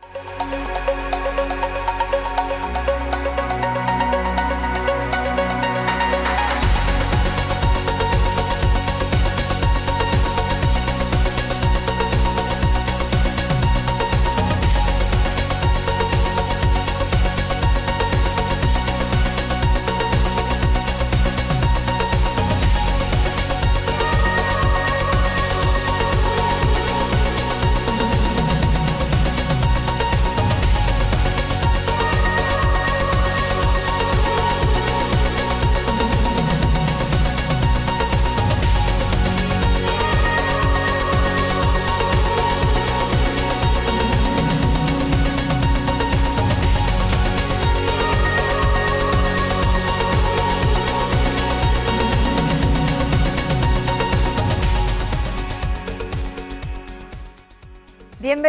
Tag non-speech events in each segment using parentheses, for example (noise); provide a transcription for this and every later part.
Thank you.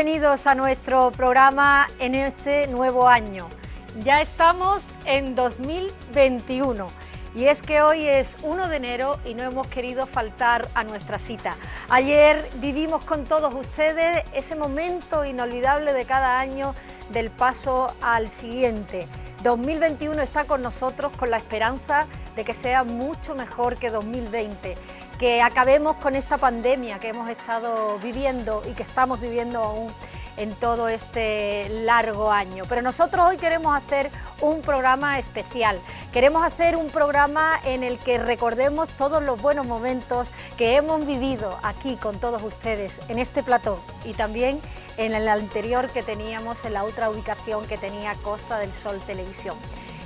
bienvenidos a nuestro programa en este nuevo año. Ya estamos en 2021 y es que hoy es 1 de enero y no hemos querido faltar a nuestra cita. Ayer vivimos con todos ustedes ese momento inolvidable de cada año del paso al siguiente. 2021 está con nosotros con la esperanza de que sea mucho mejor que 2020 que acabemos con esta pandemia que hemos estado viviendo y que estamos viviendo aún en todo este largo año. Pero nosotros hoy queremos hacer un programa especial. Queremos hacer un programa en el que recordemos todos los buenos momentos que hemos vivido aquí con todos ustedes, en este plató y también en el anterior que teníamos, en la otra ubicación que tenía Costa del Sol Televisión.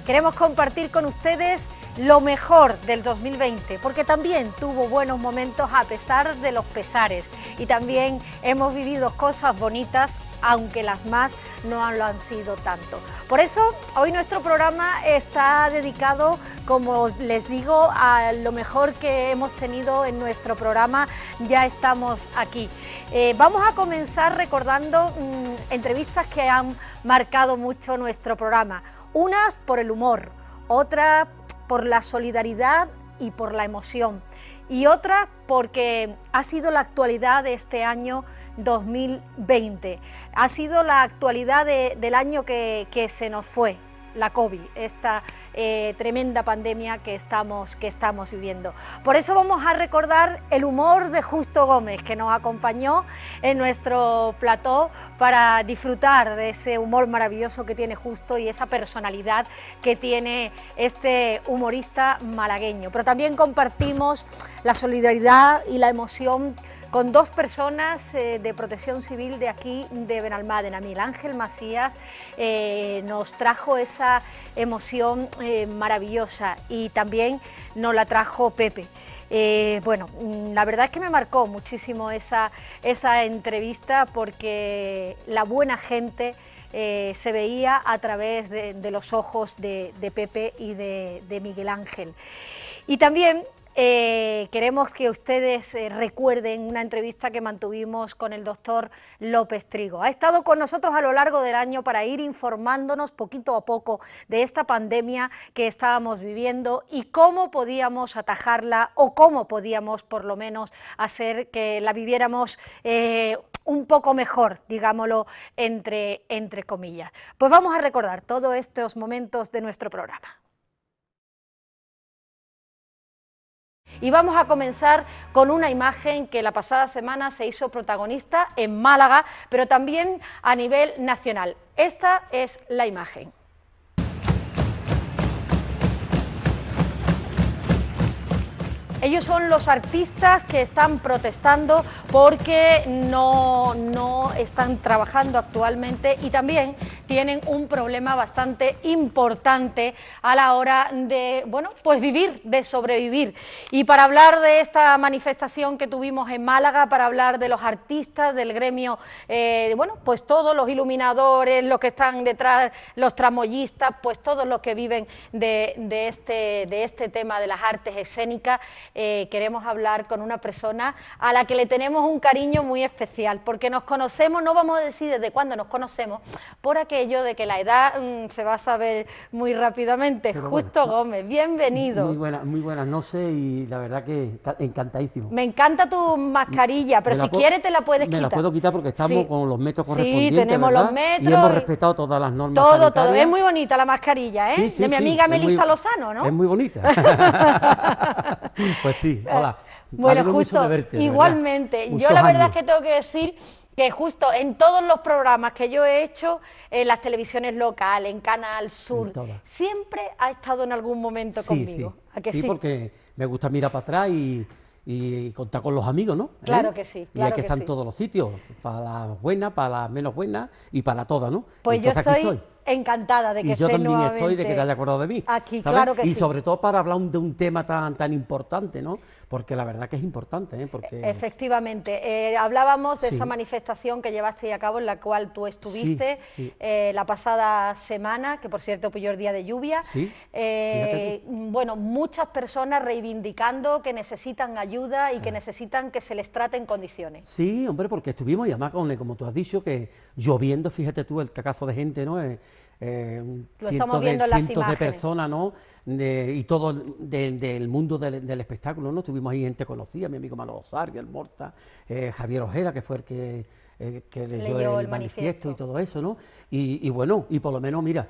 Queremos compartir con ustedes lo mejor del 2020, porque también tuvo buenos momentos a pesar de los pesares y también hemos vivido cosas bonitas aunque las más no lo han sido tanto. Por eso hoy nuestro programa está dedicado, como les digo, a lo mejor que hemos tenido en nuestro programa, ya estamos aquí. Eh, vamos a comenzar recordando mm, entrevistas que han marcado mucho nuestro programa, unas por el humor, otras por la solidaridad y por la emoción, y otras porque ha sido la actualidad de este año 2020. Ha sido la actualidad del año que, que se nos fue, la COVID, esta eh, tremenda pandemia que estamos, que estamos viviendo. Por eso vamos a recordar el humor de Justo Gómez, que nos acompañó en nuestro plató para disfrutar de ese humor maravilloso que tiene Justo y esa personalidad que tiene este humorista malagueño. Pero también compartimos la solidaridad y la emoción con dos personas eh, de protección civil de aquí, de Benalmádena. Miguel Ángel Macías eh, nos trajo esa emoción eh, maravillosa y también nos la trajo Pepe. Eh, bueno, mm, la verdad es que me marcó muchísimo esa, esa entrevista porque la buena gente eh, se veía a través de, los ojos de, Pepe y de, de Miguel Ángel. Y también eh, queremos que ustedes eh, recuerden una entrevista que mantuvimos con el doctor López Trigo. Ha estado con nosotros a lo largo del año para ir informándonos poquito a poco de esta pandemia que estábamos viviendo y cómo podíamos atajarla o cómo podíamos por lo menos hacer que la viviéramos. Eh, un poco mejor, digámoslo entre, entre comillas. Pues vamos a recordar todos estos momentos de nuestro programa. Y vamos a comenzar con una imagen que la pasada semana se hizo protagonista en Málaga, pero también a nivel nacional. Esta es la imagen. Ellos son los artistas que están protestando porque no, están trabajando actualmente y también tienen un problema bastante importante a la hora de, bueno, pues vivir, de sobrevivir. Y para hablar de esta manifestación que tuvimos en Málaga, para hablar de los artistas, del gremio, eh, bueno, pues todos los iluminadores, los que están detrás, los tramoyistas, pues todos los que viven de, este, de este tema de las artes escénicas, eh, queremos hablar con una persona a la que le tenemos un cariño muy especial, porque nos conocemos, no vamos a decir desde cuándo nos conocemos, por aquello de que la edad mm, se va a saber muy rápidamente. Justo Gómez, bienvenido. Muy buenas, muy buenas noches y la verdad que encantadísimo. Me encanta tu mascarilla, pero si quieres te la puedes quitar. Me la puedo quitar porque estamos con los metros correspondientes. Sí, tenemos los metros. Y hemos respetado todas las normas. Todo, todo. Es muy bonita la mascarilla, ¿eh? de mi amiga Melissa Lozano, ¿no? Es muy bonita. (laughs) (laughs) Pues sí, eh, hola. Bueno, justo, igualmente. Yo la verdad es que tengo que decir que justo en todos los programas que yo he hecho, en las televisiones locales, en Canal Sur, siempre ha estado en algún momento conmigo. Sí. porque me gusta mirar para atrás y, contar con los amigos, ¿no? ¿Eh? Claro que sí. y hay que, estar en todos los sitios, para las buenas, para las menos buenas y para todas, ¿no? Pues yo aquí estoy encantada de que y yo también estoy de que te acordado de mí. Aquí, claro que y sobre todo para hablar de un tema tan, tan importante, ¿no? Porque la verdad que es importante, ¿eh? Porque e-, Efectivamente. Eh, hablábamos de esa manifestación que llevaste a cabo, en la cual tú estuviste eh, la pasada semana, que por cierto fue el día de lluvia. Eh, bueno, muchas personas reivindicando que necesitan ayuda y que necesitan que se les trate en condiciones. Sí, hombre, porque estuvimos, y además, como tú has dicho, que lloviendo, fíjate tú, el cacazo de gente, ¿no? Eh, cientos, de, personas, ¿no? y todo del mundo del, espectáculo, ¿no? Tuvimos ahí gente conocida, mi amigo Manolo Sarri, el Morta, eh, Javier Ojeda, que fue el que, eh, leyó, el, manifiesto. y todo eso, ¿no? Y, bueno, y por lo menos, mira,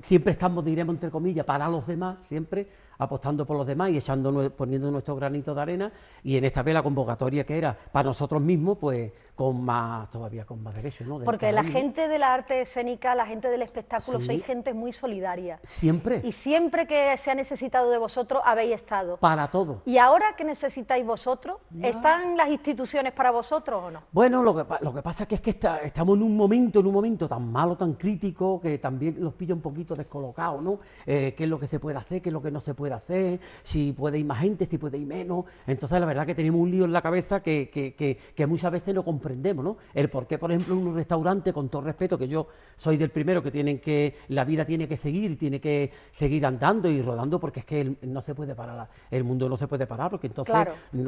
siempre estamos, diremos entre comillas, para los demás, siempre apostando por los demás y echando, poniendo nuestro granito de arena. Y en esta vez la convocatoria que era para nosotros mismos, pues con más, todavía con más derechos ¿no? Porque la gente de la arte escénica, la gente del espectáculo, sois gente muy solidaria. Siempre. Y siempre que se ha necesitado de vosotros, habéis estado. Para todo. ¿Y ahora que necesitáis vosotros? ¿Están las instituciones para vosotros o no? Bueno, lo que, lo que pasa es que, es que estamos en un momento, en un momento tan malo, tan crítico, que también los pilla un poquito descolocados, ¿no? Eh, ¿Qué es lo que se puede hacer? ¿Qué es lo que no se puede puede hacer, si puede ir más gente, si puede ir menos. Entonces, la verdad que tenemos un lío en la cabeza que, muchas veces no comprendemos, ¿no? El por qué, por ejemplo, un restaurante, con todo respeto, que yo soy del primero, que tienen que, la vida tiene que seguir, tiene que seguir andando y rodando, porque es que no se puede parar, el mundo no se puede parar, porque entonces,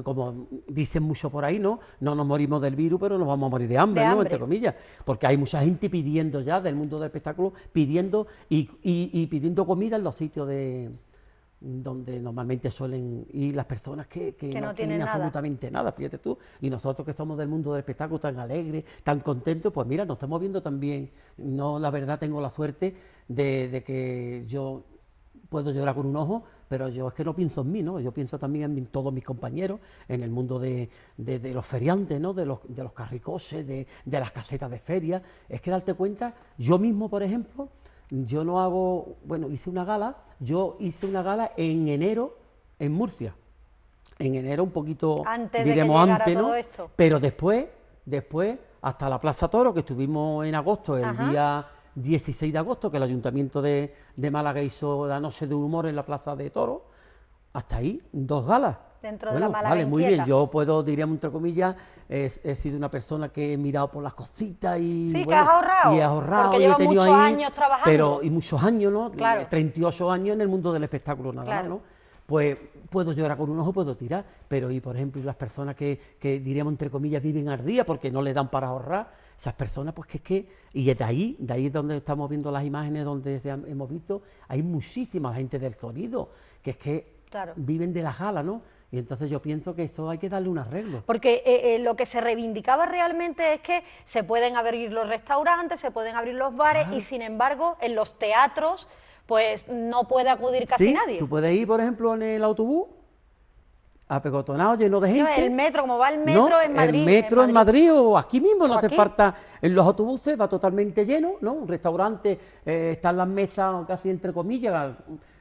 como dicen mucho por ahí, ¿no? No nos morimos del virus, pero nos vamos a morir de hambre, ¿no? Entre comillas, porque hay mucha gente pidiendo ya del mundo del espectáculo, pidiendo y pidiendo comida en los sitios de, donde normalmente suelen ir las personas que, no, tienen, absolutamente nada, fíjate tú, y nosotros que estamos del mundo del espectáculo tan alegres, tan contentos, pues mira, nos estamos viendo también, no, la verdad tengo la suerte de, que yo puedo llorar con un ojo, pero yo es que no pienso en mí, ¿no? Yo pienso también en todos mis compañeros, en el mundo de, los feriantes, ¿no? De los, de los carricoses, de, de las casetas de feria. Es que darte cuenta, yo mismo, por ejemplo, yo no hago, bueno, hice una gala, yo hice una gala en enero en Murcia. En enero un poquito, antes diremos antes, ¿no? Pero después, después, hasta la Plaza Toro, que estuvimos en agosto, el día 16 de agosto, que el Ayuntamiento de, de Málaga hizo la noche de humor en la Plaza de Toro hasta ahí, dos galas. Dentro de la mala Vale, muy bien. Yo puedo, diríamos entre comillas, he, sido una persona que he mirado por las cositas y. Sí, que has ahorrado. Y he ahorrado y he tenido muchos años trabajando. Pero, y muchos años, ¿no? Claro. 38 años en el mundo del espectáculo, nada más, ¿no? Pues puedo llorar con un ojo, puedo tirar, pero y por ejemplo las personas que, diríamos entre comillas viven al día porque no le dan para ahorrar, esas personas pues que es que, y de ahí, de ahí es donde estamos viendo las imágenes donde hemos visto, hay muchísima gente del sonido, que es que viven de la jala, ¿no? Y entonces yo pienso que eso hay que darle un arreglo. Porque eh, eh, lo que se reivindicaba realmente es que se pueden abrir los restaurantes, se pueden abrir los bares y sin embargo en los teatros pues no puede acudir casi nadie. Tú puedes ir, por ejemplo, en el autobús apegotonado, lleno de gente. el metro, como va el metro en Madrid. El metro en Madrid. o aquí mismo, no te falta. En los autobuses va totalmente lleno, ¿no? Un restaurante, eh, están las mesas casi entre comillas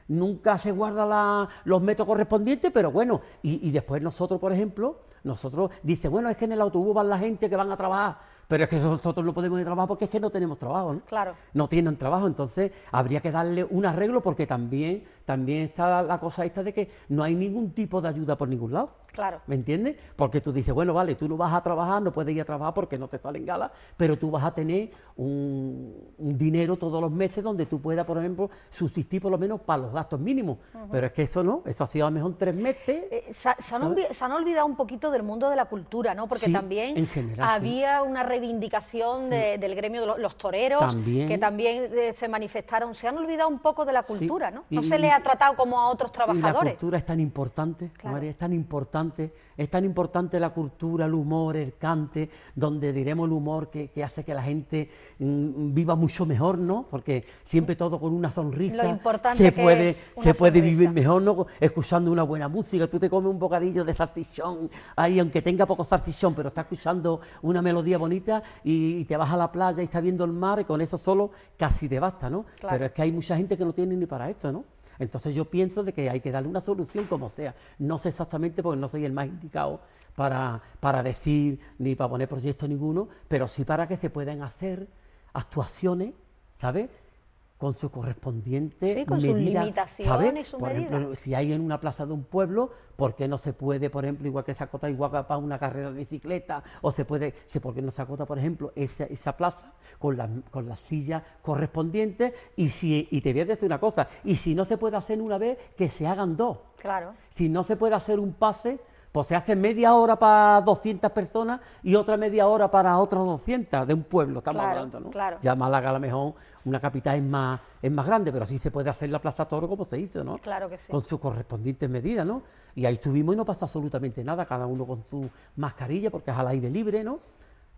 nunca se guarda los métodos correspondientes, pero bueno, y, y después nosotros, por ejemplo, nosotros dice, bueno, es que en el autobús van la gente que van a trabajar pero es que nosotros no podemos ir a trabajar porque es que no tenemos trabajo, ¿no? Claro. No tienen trabajo, entonces habría que darle un arreglo porque también, también está la cosa esta de que no hay ningún tipo de ayuda por ningún lado. Claro. ¿Me entiendes? Porque tú dices, bueno, vale, tú no vas a trabajar, no puedes ir a trabajar porque no te salen galas, pero tú vas a tener un, dinero todos los meses donde tú puedas, por ejemplo, subsistir por lo menos para los gastos mínimos. Pero es que eso no, eso ha sido a lo mejor tres meses. Eh, se, han olvidado un poquito del mundo de la cultura, ¿no? Porque también había una una reivindicación del gremio de los, toreros, que también eh, se manifestaron. Se han olvidado un poco de la cultura, ¿no? No se les ha tratado como a otros trabajadores. Y la cultura es tan importante, María, es tan importante es tan importante la cultura, el humor, el cante, donde diremos el humor que, hace que la gente mm, viva mucho mejor, ¿no? Porque siempre todo con una sonrisa Lo importante se puede, se puede vivir mejor, ¿no? Escuchando una buena música, tú te comes un bocadillo de sartichón, ahí aunque tenga poco sartichón, pero está escuchando una melodía bonita y, te vas a la playa y estás viendo el mar y con eso solo casi te basta, ¿no? Pero es que hay mucha gente que no tiene ni para esto, ¿no? Entonces yo pienso de que hay que darle una solución como sea. No sé exactamente porque no soy el más indicado para, para decir ni para poner proyecto ninguno, pero sí para que se puedan hacer actuaciones, ¿sabes? con su correspondiente sí, con medida, sus por ejemplo, si hay en una plaza de un pueblo, ¿por qué no se puede, por ejemplo, igual que se acota igual para una carrera de bicicleta, o se puede, por qué no se acota, por ejemplo, esa, plaza con las con la sillas correspondientes? Y si y te voy a decir una cosa, y si no se puede hacer una vez, que se hagan dos. Claro. Si no se puede hacer un pase, pues se hace media hora para 200 personas y otra media hora para otros 200 de un pueblo, estamos hablando, ¿no? Claro. Ya Málaga a lo mejor una capital es más, es más grande, pero así se puede hacer la Plaza Toro como se hizo, ¿no? Claro que sí. Con sus correspondientes medidas, ¿no? Y ahí estuvimos y no pasó absolutamente nada, cada uno con su mascarilla porque es al aire libre, ¿no?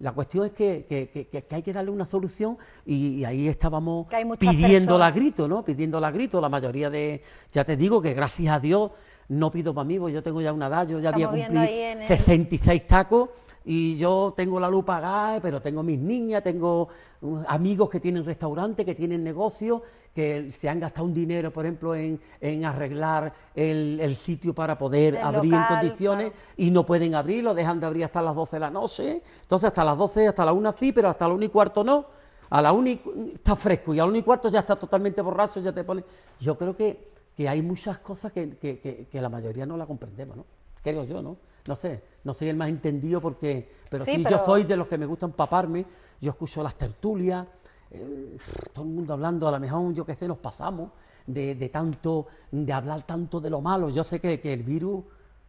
La cuestión es que, hay que darle una solución y, ahí estábamos pidiendo a grito, ¿no? Pidiendo a grito. La mayoría de, ya te digo que gracias a Dios no pido para mí, porque yo tengo ya una edad, yo ya había cumplido 66 tacos y yo tengo la luz pagada, pero tengo mis niñas, tengo uh, amigos que tienen restaurantes, que tienen negocios, que se han gastado un dinero, por ejemplo, en, arreglar el, sitio para poder abrir en condiciones y no pueden abrirlo, dejan de abrir hasta las 12 de la noche, entonces hasta las 12, hasta la 1 sí, pero hasta la 1 y cuarto no. A la 1 está fresco y a la 1 y cuarto ya está totalmente borracho, ya te pone... Yo creo que que hay muchas cosas que, la mayoría no la comprendemos, ¿no? Creo yo, ¿no? No sé, no soy el más entendido porque, pero sí, yo soy de los que me gusta empaparme, yo escucho las tertulias, eh, todo el mundo hablando, a lo mejor yo qué sé, nos pasamos de, tanto, de hablar tanto de lo malo. Yo sé que, que el virus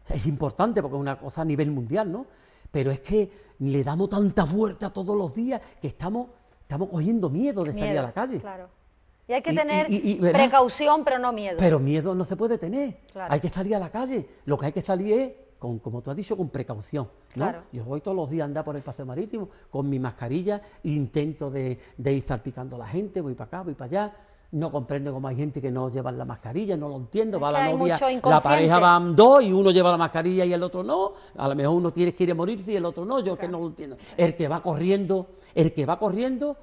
es importante porque es una cosa a nivel mundial, ¿no? Pero es que le damos tanta vuelta todos los días que estamos, estamos cogiendo miedo de salir a la calle. Y hay que tener precaución, pero no miedo. Pero miedo no se puede tener. Hay que salir a la calle. Lo que hay que salir es, con, como tú has dicho, con precaución. Yo voy todos los días a andar por el paseo marítimo con mi mascarilla, intento de, ir salpicando a la gente, voy para acá, voy para allá no comprendo cómo hay gente que no lleva la mascarilla, no lo entiendo, va la novia, la pareja van dos y uno lleva la mascarilla y el otro no, a lo mejor uno tiene, quiere morirse y el otro no, yo que no lo entiendo. El que va corriendo, el que va corriendo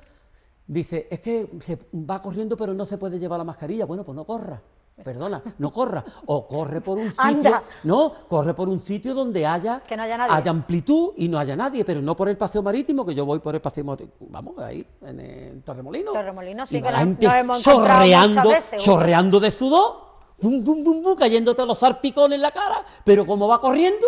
Dice, es que se va corriendo pero no se puede llevar la mascarilla. Bueno, pues no corra. Perdona, no corra. O corre por un sitio. No, corre por un sitio donde haya, haya, nadie. haya, amplitud y no haya nadie, pero no por el paseo marítimo, que yo voy por el paseo marítimo. Vamos, ahí, en, Torremolino. Torremolino, sí, la gente chorreando, de sudor, bum, bum, bum, cayéndote los arpicones en la cara, pero como va corriendo.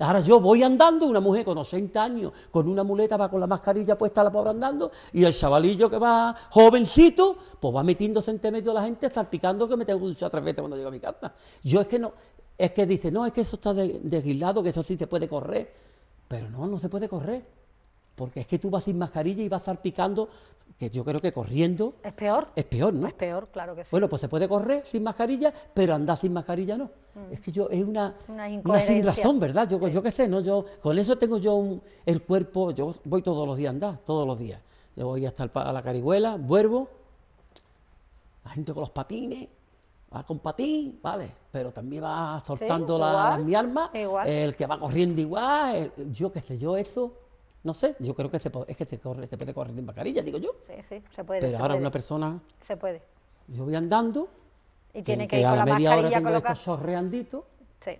Ahora yo voy andando, una mujer con 80 años, con una muleta, va con la mascarilla puesta, la pobre andando, y el chavalillo que va jovencito, pues va metiéndose entre medio de la gente, salpicando que me tengo que duchar tres veces cuando llego a mi casa. Yo es que no, es que dice, no, es que eso está deshilado, que eso sí se puede correr. Pero no, no se puede correr. Porque es que tú vas sin mascarilla y vas salpicando que yo creo que corriendo... Es peor. Es peor, ¿no? Es peor, claro que sí. Bueno, pues se puede correr sin mascarilla, pero andar sin mascarilla no. Mm. Es que yo, es una... Una, sin razón, ¿verdad? Yo, yo qué sé, ¿no? Yo, con eso tengo yo el cuerpo, yo voy todos los días a andar, todos los días. Yo voy hasta a la Carihuela, vuelvo, la gente con los patines, va con patín, ¿vale? Pero también va soltando la, mi alma, el que va corriendo igual, yo qué sé, yo eso no sé, yo creo que se, es que se, puede correr sin mascarilla, digo yo. Sí, sí, se puede. Pero ahora una persona, Se puede. yo voy andando, Y tiene que ir a la media hora tengo esto sorreandito,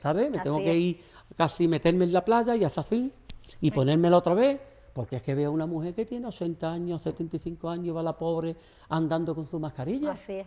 ¿sabes? Me tengo que ir casi meterme en la playa y a así, y la otra vez, porque es que veo una mujer que tiene 80 años, 75 años, va la pobre andando con su mascarilla. Así es.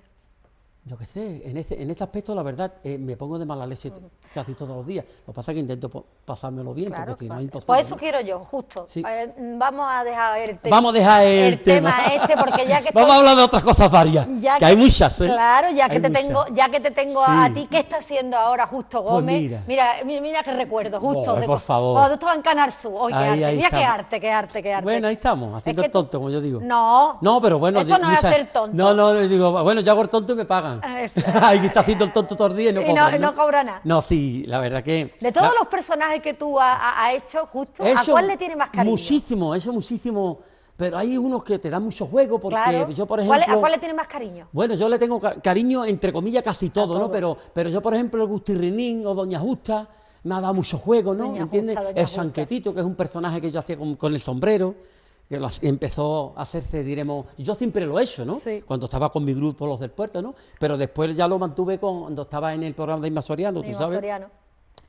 Yo qué sé, en, ese, en este aspecto la verdad eh, me pongo de mala leche casi todos los días. Lo que pasa es que intento pasármelo bien, porque si no es pues, imposible. Pues eso quiero yo, justo. Eh, vamos a dejar el tema. Vamos a dejar el, tema. este, porque ya (laughs) que Vamos a hablar de otras cosas varias, que, hay muchas. ¿eh? Claro, ya que, te tengo, ya que te tengo a ti, ¿qué está haciendo ahora Justo pues Gómez? mira. mira. mira, qué recuerdo, Justo. por favor. Cuando estaba en Canal su. oye, ahí, qué, arte. qué arte, qué arte, qué arte. Bueno, ahí estamos, haciendo tonto, como yo digo. No. No, pero bueno. Eso no es hacer tonto. No, no, digo, bueno, yo hago el tonto y me pagan. Ah, ah, (laughs) Ay, que está haciendo el tonto tordillo y no cobra nada. No, sí, la verdad que. De todos los personajes que tú has hecho, justo, ¿a cuál le tiene más cariño? Muchísimo, eso muchísimo. Pero hay unos que te dan mucho juego por ejemplo... ¿A cuál le tienes más cariño? Bueno, yo le tengo cariño, entre comillas, casi todo, ¿no? Pero, pero yo, por ejemplo, el Rinín o Doña Justa me ha dado mucho juego, ¿no? ¿Entiendes? el Sanquetito, que es un personaje que yo hacía con el sombrero empezó a hacerse, diremos, yo siempre lo he hecho, ¿no? Cuando estaba con mi grupo, los del puerto, ¿no? Pero después ya lo mantuve cuando estaba en el programa de Invasoriano... tú sabes.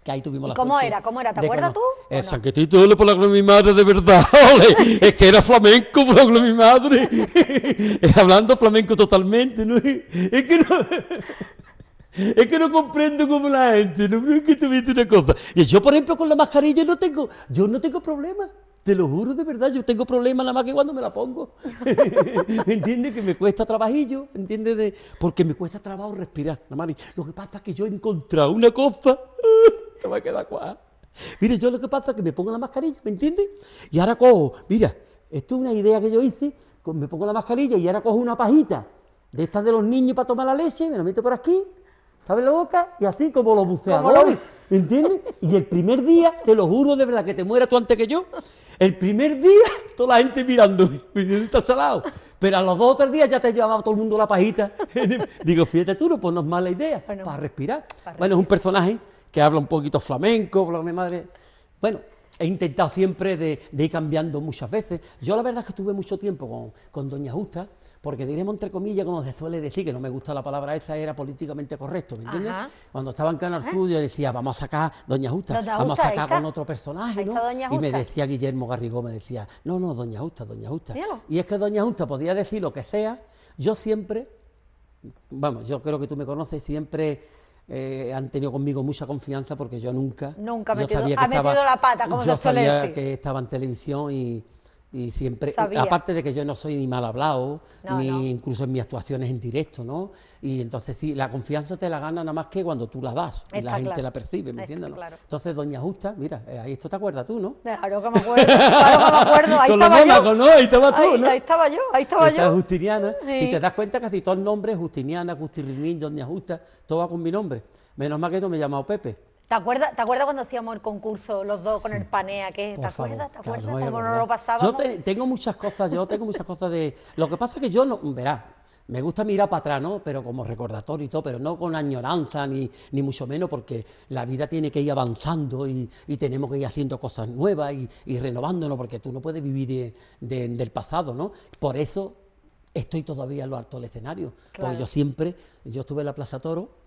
Que ahí tuvimos la ¿Cómo era? ¿Cómo era? ¿Te acuerdas tú? El sanquetito de por la gloria de mi madre, de verdad, (laughs) es que era flamenco por la de mi madre. (laughs) Hablando flamenco totalmente, ¿no? Es que no. (laughs) Es que no comprendo cómo la gente, no que tuviste una cosa. Y yo, por ejemplo, con la mascarilla no tengo, yo no tengo problema. Te lo juro de verdad, yo tengo problemas nada más que cuando me la pongo. ¿Me (laughs) entiendes? Que me cuesta trabajillo, ¿me entiendes? De, porque me cuesta trabajo respirar, la madre. Lo que pasa es que yo he encontrado una cosa. (laughs) que me a quedar cuaja. Mire, yo lo que pasa es que me pongo la mascarilla, ¿me entiendes? Y ahora cojo, mira, esto es una idea que yo hice, me pongo la mascarilla y ahora cojo una pajita de estas de los niños para tomar la leche, me la meto por aquí, ¿sabes la boca? Y así como los buceadores, ¿entiendes? Y el primer día, te lo juro de verdad que te mueras tú antes que yo, el primer día, toda la gente mirándome, está salado. Pero a los dos o tres días ya te llevaba todo el mundo la pajita. (laughs) Digo, fíjate tú, no pones mala idea, ah, para, respirar. Bueno, es un personaje que habla un poquito flamenco, bla, mi madre. Bueno, he intentado siempre de, ir cambiando muchas veces. Yo la verdad es que estuve mucho tiempo con Doña Justa, porque diremos entre comillas, como se suele decir, que no me gusta la palabra esa, era políticamente correcto, ¿me entiendes? Cuando estaba en Canal eh. Sur yo decía, vamos a sacar Doña Justa, vamos a sacar con otro personaje, ¿no? Y me decía Guillermo Garrigó, me decía, no, no, Doña Justa, Doña Justa. Y es que Doña Justa podía decir lo que sea, yo siempre, vamos, yo creo que tú me conoces, siempre... Eh, han tenido conmigo mucha confianza porque yo nunca, nunca yo sabía metido la pata, que estaba en televisión y, y siempre, eh, aparte de que yo no soy ni mal hablado, ni incluso en mis actuaciones en directo, ¿no? Y entonces sí, la confianza te la gana nada más que cuando tú la das y la gente la percibe, ¿me entiendes? Entonces, Doña Justa, mira, eh, ahí esto te acuerdas tú, ¿no? Claro que me acuerdo, claro que me acuerdo, ahí (laughs) estaba yo. ¿no? Ahí estaba tú, estaba yo, ahí estaba yo. Justiniana, y te das cuenta casi todos los nombres, Justiniana, Justirrinín, Doña Justa, todo va con mi nombre. Menos mal que no me he llamado Pepe. ¿Te acuerdas, ¿Te acuerdas cuando hacíamos el concurso los dos con el panea? Que, ¿Te acuerdas? ¿Te acuerdas lo pasábamos? Yo tengo muchas cosas, yo tengo muchas cosas de... Lo que pasa es que yo, no, verás, me gusta mirar para atrás, ¿no? Pero como recordatorio y todo, pero no con añoranza ni, ni mucho menos porque la vida tiene que ir avanzando y, tenemos que ir haciendo cosas nuevas y, y renovándonos porque tú no puedes vivir del pasado, ¿no? Por eso estoy todavía en lo alto del escenario, porque yo siempre, yo estuve en la Plaza Toro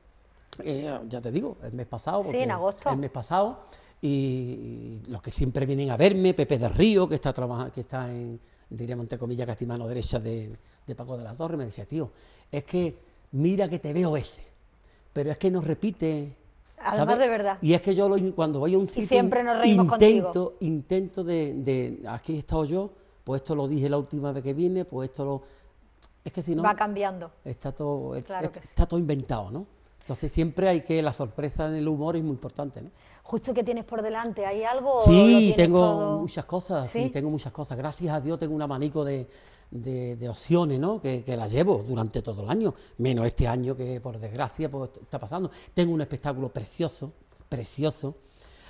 eh, ya te digo, el mes pasado. Sí, en agosto. El mes pasado. Y los que siempre vienen a verme, Pepe de Río, que está, trabajando, que está en, diríamos entre comillas, casi derecha de, de Paco de la Torre, me decía, tío, es que mira que te veo ese, pero es que nos repite. Además de verdad. Y es que yo cuando voy a un sitio. siempre intento, Intento de, Aquí he estado yo, pues esto lo dije la última vez que vine, pues esto lo. Es que si no. Va cambiando. Está todo, está todo inventado, ¿no? Entonces siempre hay que, la sorpresa en el humor es muy importante. Justo que tienes por delante, ¿hay algo? Sí, tengo muchas cosas, ¿Sí? tengo muchas cosas. Gracias a Dios tengo un abanico de, de, opciones ¿no? que, las llevo durante todo el año, menos este año que por desgracia pues, está pasando. Tengo un espectáculo precioso, precioso,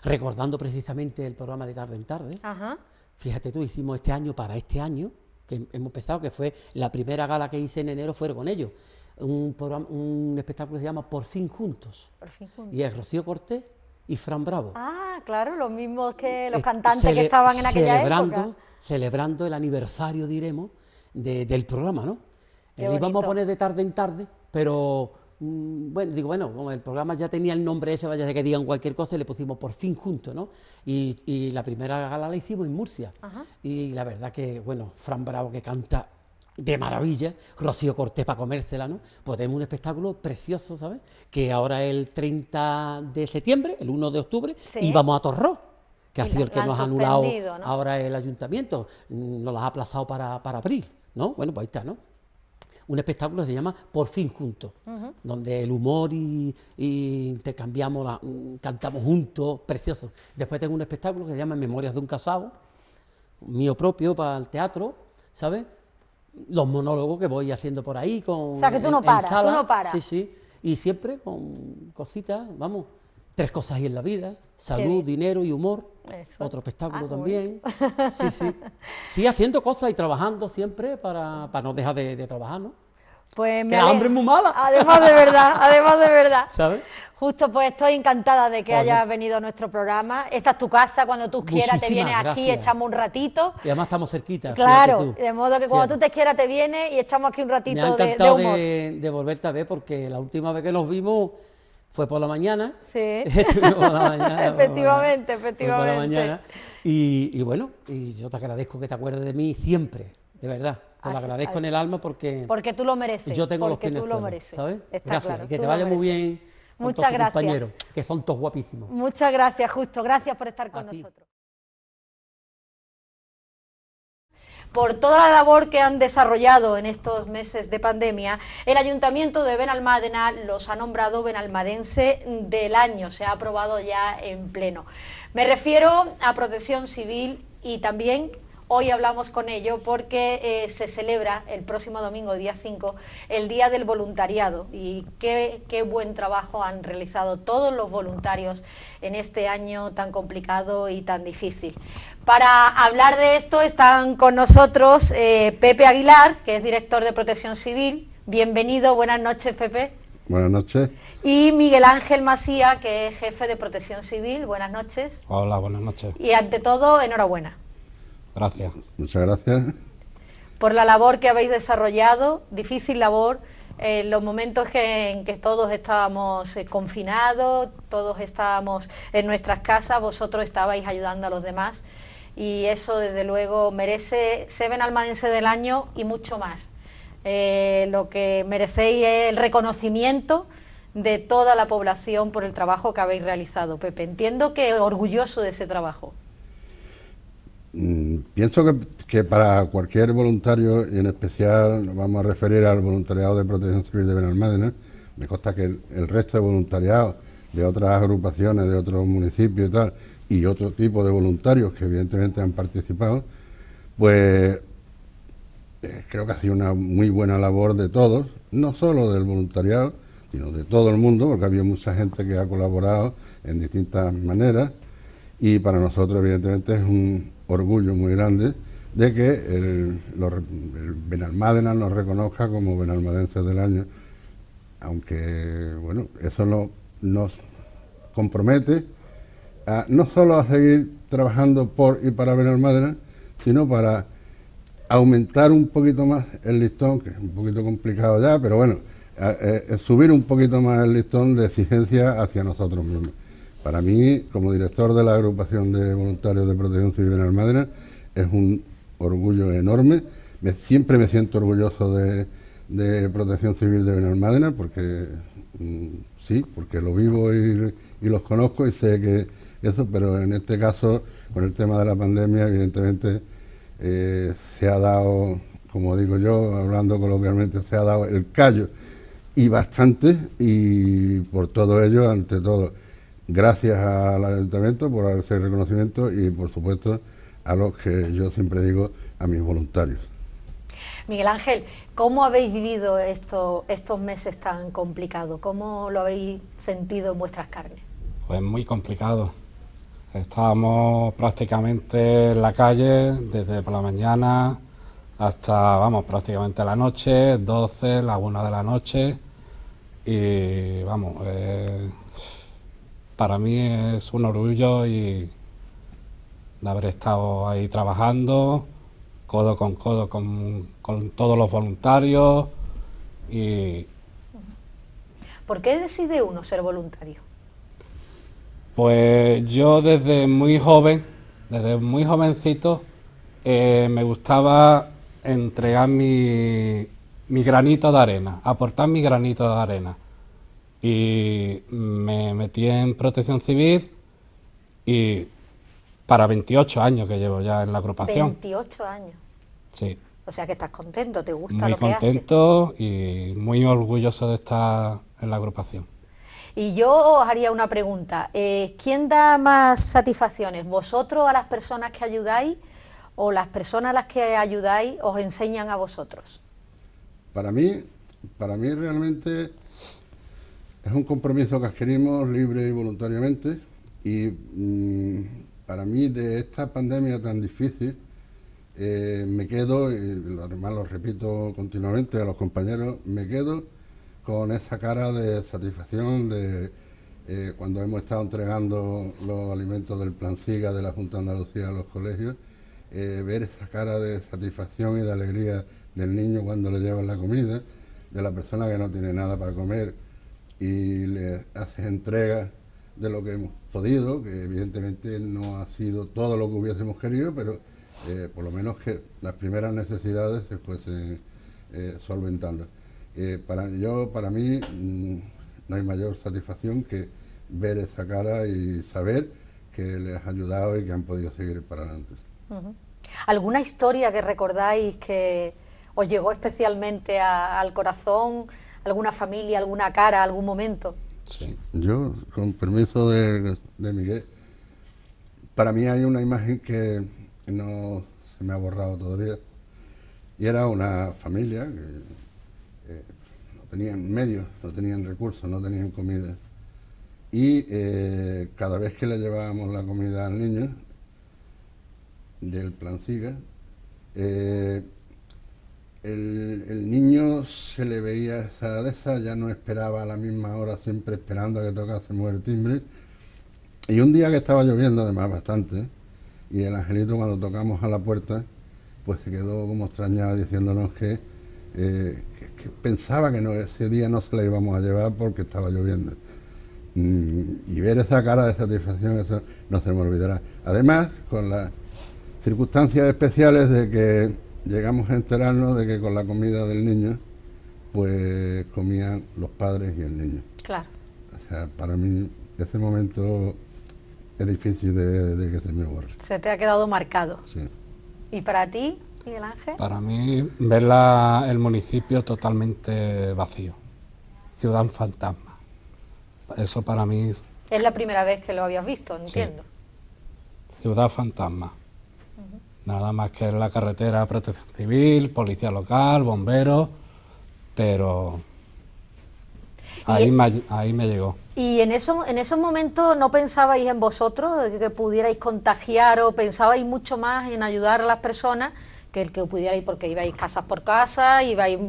recordando precisamente el programa de tarde en tarde. Ajá. Fíjate tú, hicimos este año para este año, que hemos empezado, que fue la primera gala que hice en enero, fue con ellos un, programa, un espectáculo que se llama Por fin juntos. Y es Rocío Cortés y Fran Bravo. Ah, claro, los mismos que eh, los cantantes que estaban en aquella celebrando, Celebrando el aniversario, diremos, del programa, ¿no? Eh, le íbamos a poner de tarde en tarde, pero mm, bueno, digo, bueno, como el programa ya tenía el nombre ese, vaya que digan cualquier cosa, le pusimos por fin juntos, ¿no? Y, la primera gala la hicimos en Murcia. Y la verdad que, bueno, Fran Bravo que canta de maravilla, Rocío Cortés para comérsela, ¿no? Pues tenemos un espectáculo precioso, ¿sabes? Que ahora el 30 de septiembre, el 1 de octubre, ...íbamos a Torró, que ha sido el que nos ha anulado ahora el ayuntamiento, mm, nos lo ha aplazado para, para abril, ¿no? Bueno, pues ahí está, ¿no? un espectáculo que se llama Por fin juntos, donde el humor y, y intercambiamos, la, mm, cantamos juntos, precioso. Después tengo un espectáculo que se llama Memorias de un casado, mío propio para el teatro, ¿sabes? los monólogos que voy haciendo por ahí con... O sea, que tú no paras, tú no paras. Sí, sí, y siempre con cositas, vamos, tres cosas ahí en la vida, salud, dinero y humor, otro espectáculo ah, también. Sí, sí. (laughs) Sí, haciendo cosas y trabajando siempre para, para no dejar de trabajar, ¿no? Pues hambre es muy mala. Además de verdad, además de verdad. (laughs) ¿Sabes? Justo, pues estoy encantada de que hayas venido a nuestro programa. Esta es tu casa, cuando tú quieras te vienes aquí, echamos un ratito. Y además estamos cerquita. Claro, de modo que cuando tú te quieras te vienes y echamos aquí un ratito de, de, volverte a ver porque la última vez que nos vimos fue por la mañana. Sí. (laughs) por la mañana. efectivamente, (laughs) efectivamente. Por la mañana. Y, y bueno, y yo te agradezco que te acuerdes de mí siempre, de verdad. Te lo agradezco en el alma porque... Porque tú lo mereces. Yo tengo los pies tú gracias. que te vaya muy bien compañeros, que son todos guapísimos. Muchas gracias, Justo. Gracias por estar con nosotros. Por toda la labor que han desarrollado en estos meses de pandemia, el Ayuntamiento de Benalmádena los ha nombrado Benalmadense del Año. Se ha aprobado ya en pleno. Me refiero a Protección Civil y también Hoy hablamos con ello porque eh, se celebra el próximo domingo, día 5, el Día del Voluntariado y qué, buen trabajo han realizado todos los voluntarios en este año tan complicado y tan difícil. Para hablar de esto están con nosotros eh, Pepe Aguilar, que es director de Protección Civil. Bienvenido, buenas noches Pepe. Buenas noches. Y Miguel Ángel Macía, que es jefe de Protección Civil. Buenas noches. Hola, buenas noches. Y ante todo, enhorabuena. Gracias. Muchas gracias. Por la labor que habéis desarrollado, difícil labor, ...en eh, los momentos en que todos estábamos eh, confinados, todos estábamos en nuestras casas, vosotros estabais ayudando a los demás y eso desde luego merece Seven Almadense del Año y mucho más. Eh, lo que merecéis es el reconocimiento de toda la población por el trabajo que habéis realizado, Pepe. Entiendo que orgulloso de ese trabajo. Mm, pienso que, para cualquier voluntario, y en especial nos vamos a referir al voluntariado de protección civil de Benalmádena, me consta que el, resto de voluntariados... de otras agrupaciones, de otros municipios y tal, y otro tipo de voluntarios que evidentemente han participado, pues eh, creo que ha sido una muy buena labor de todos, no solo del voluntariado, sino de todo el mundo, porque había mucha gente que ha colaborado en distintas maneras, y para nosotros evidentemente es un, orgullo muy grande de que el, Benalmádena nos reconozca como Benalmadenses del Año, aunque, bueno, eso no, nos compromete no solo a seguir trabajando por y para Benalmádena, sino para aumentar un poquito más el listón, que es un poquito complicado ya, pero bueno, eh, eh, subir un poquito más el listón de exigencia hacia nosotros mismos. Para mí, como director de la agrupación de voluntarios de protección civil de Benalmádena, es un orgullo enorme. siempre me siento orgulloso de, protección civil de Benalmádena porque mm, sí, porque lo vivo y, los conozco y sé que eso, pero en este caso, con el tema de la pandemia, evidentemente eh, se ha dado, como digo yo, hablando coloquialmente, se ha dado el callo y bastante y por todo ello, ante todo gracias al ayuntamiento por hacer reconocimiento y por supuesto a los que yo siempre digo, a mis voluntarios. Miguel Ángel, ¿cómo habéis vivido esto, estos meses tan complicados? ¿Cómo lo habéis sentido en vuestras carnes? Pues muy complicado. Estábamos prácticamente en la calle desde por la mañana hasta, vamos, prácticamente la noche, 12, la 1 de la noche. Y vamos, eh, para mí es un orgullo y de haber estado ahí trabajando codo con codo con, todos los voluntarios y... ¿Por qué decide uno ser voluntario? Pues yo desde muy joven, desde muy jovencito, eh, me gustaba entregar mi, mi granito de arena, aportar mi granito de arena y me metí en protección civil y para 28 años que llevo ya en la agrupación. 28 años. Sí. O sea que estás contento, te gusta muy lo que contento y muy orgulloso de estar en la agrupación. Y yo os haría una pregunta. Eh, ¿Quién da más satisfacciones? ¿Vosotros a las personas que ayudáis o las personas a las que ayudáis os enseñan a vosotros? Para mí, para mí realmente es un compromiso que adquirimos libre y voluntariamente y mm, para mí de esta pandemia tan difícil eh, me quedo, y además lo repito continuamente a los compañeros, me quedo con esa cara de satisfacción de eh, cuando hemos estado entregando los alimentos del Plan SIGA de la Junta de Andalucía a los colegios, eh, ver esa cara de satisfacción y de alegría del niño cuando le llevan la comida, de la persona que no tiene nada para comer, y le haces entrega de lo que hemos podido, que evidentemente no ha sido todo lo que hubiésemos querido, pero eh, por lo menos que las primeras necesidades se fuesen eh, solventando. Eh, para, yo, para mí mm, no hay mayor satisfacción que ver esa cara y saber que les ha ayudado y que han podido seguir para adelante. ¿Alguna historia que recordáis que os llegó especialmente al corazón? alguna familia, alguna cara, algún momento. Sí. Yo, con permiso de, Miguel, para mí hay una imagen que no se me ha borrado todavía. Y era una familia que eh, no tenían medios, no tenían recursos, no tenían comida. Y eh, cada vez que le llevábamos la comida al niño, del plan el, niño se le veía esa de esa, ya no esperaba a la misma hora, siempre esperando a que tocase el timbre. Y un día que estaba lloviendo, además bastante, y el angelito cuando tocamos a la puerta, pues se quedó como extrañado diciéndonos que, eh, pensaba que ese día no se la íbamos a llevar porque estaba lloviendo. Mm, y ver esa cara de satisfacción, eso no se me olvidará. Además, con las circunstancias especiales de que llegamos a enterarnos de que con la comida del niño, pues comían los padres y el niño. Claro. O sea, para mí ese momento es difícil de, que se me borre. Se te ha quedado marcado. Sí. ¿Y para ti, Miguel Ángel? Para mí, ver el municipio totalmente vacío, ciudad fantasma. Eso para mí es... la primera vez que lo habías visto, entiendo. Ciudad fantasma. Nada más que en la carretera protección civil, policía local, bomberos, pero ahí, me, llegó. ¿Y en, eso, en esos momentos no pensabais en vosotros, que, pudierais contagiar o pensabais mucho más en ayudar a las personas? que el que pudierais, porque ibais casas por casa, ibais,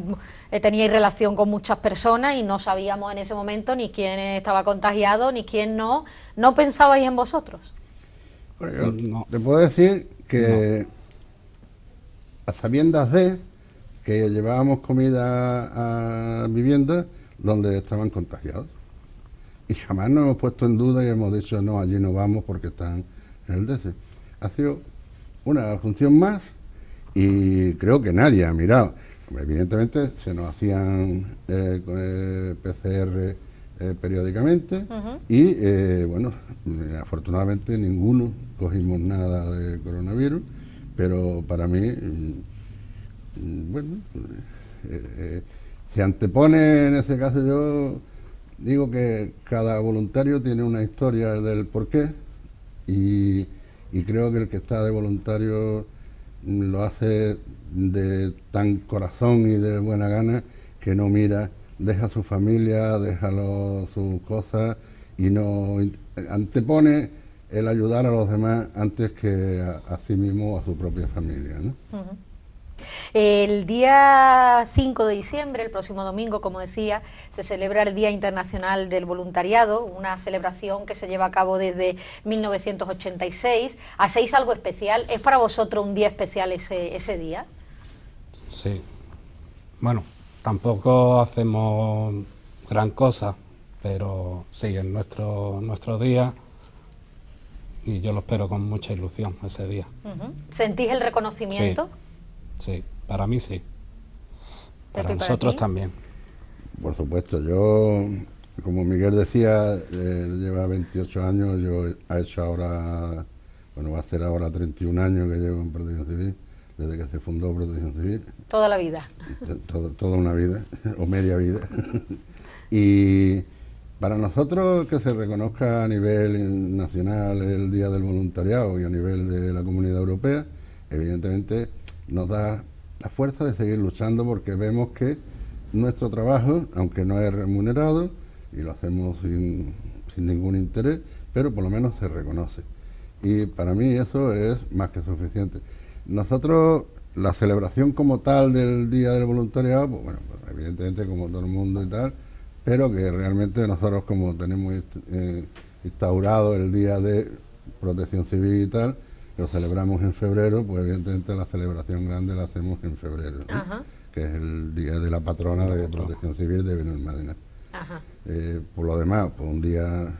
eh, teníais relación con muchas personas y no sabíamos en ese momento ni quién estaba contagiado, ni quién no. ¿No pensabais en vosotros? no. te puedo decir que a sabiendas de que llevábamos comida a viviendas donde estaban contagiados. Y jamás nos hemos puesto en duda y hemos dicho, no, allí no vamos porque están en el DC. Ha sido una función más y creo que nadie ha mirado. Evidentemente se nos hacían eh, eh PCR eh, periódicamente y eh, bueno, eh, afortunadamente ninguno cogimos nada de coronavirus, pero para mí, mm, bueno, se antepone en ese caso yo digo que cada voluntario tiene una historia del porqué y, y creo que el que está de voluntario lo hace de tan corazón y de buena gana que no mira deja su familia, déjalo sus cosas y no antepone el ayudar a los demás antes que a, sí mismo o a su propia familia. El día 5 de diciembre, el próximo domingo, como decía, se celebra el Día Internacional del Voluntariado, una celebración que se lleva a cabo desde 1986. ¿Hacéis algo especial? ¿Es para vosotros un día especial ese, ese día? Sí. Bueno, Tampoco hacemos gran cosa, pero sí, en nuestro, nuestro día y yo lo espero con mucha ilusión ese día. ¿Sentís el reconocimiento? Sí, para mí sí. Para nosotros también. Por supuesto, yo, como Miguel decía, lleva 28 años, yo ha hecho ahora, bueno, va a ser ahora 31 años que llevo en Protección Civil, desde que se fundó Protección Civil. Toda la vida. toda una vida, o media vida. (laughs) y para nosotros que se reconozca a nivel nacional el Día del Voluntariado y a nivel de la Comunidad Europea, evidentemente nos da la fuerza de seguir luchando porque vemos que nuestro trabajo, aunque no es remunerado, y lo hacemos sin, sin ningún interés, pero por lo menos se reconoce. Y para mí eso es más que suficiente. Nosotros la celebración como tal del Día del Voluntariado, pues bueno, pues evidentemente como todo el mundo y tal, pero que realmente nosotros como tenemos eh, instaurado el Día de Protección Civil y tal, lo celebramos en febrero, pues evidentemente la celebración grande la hacemos en febrero, que es el Día de la Patrona de Protección Civil de Benalmádena. Eh, por lo demás, pues un día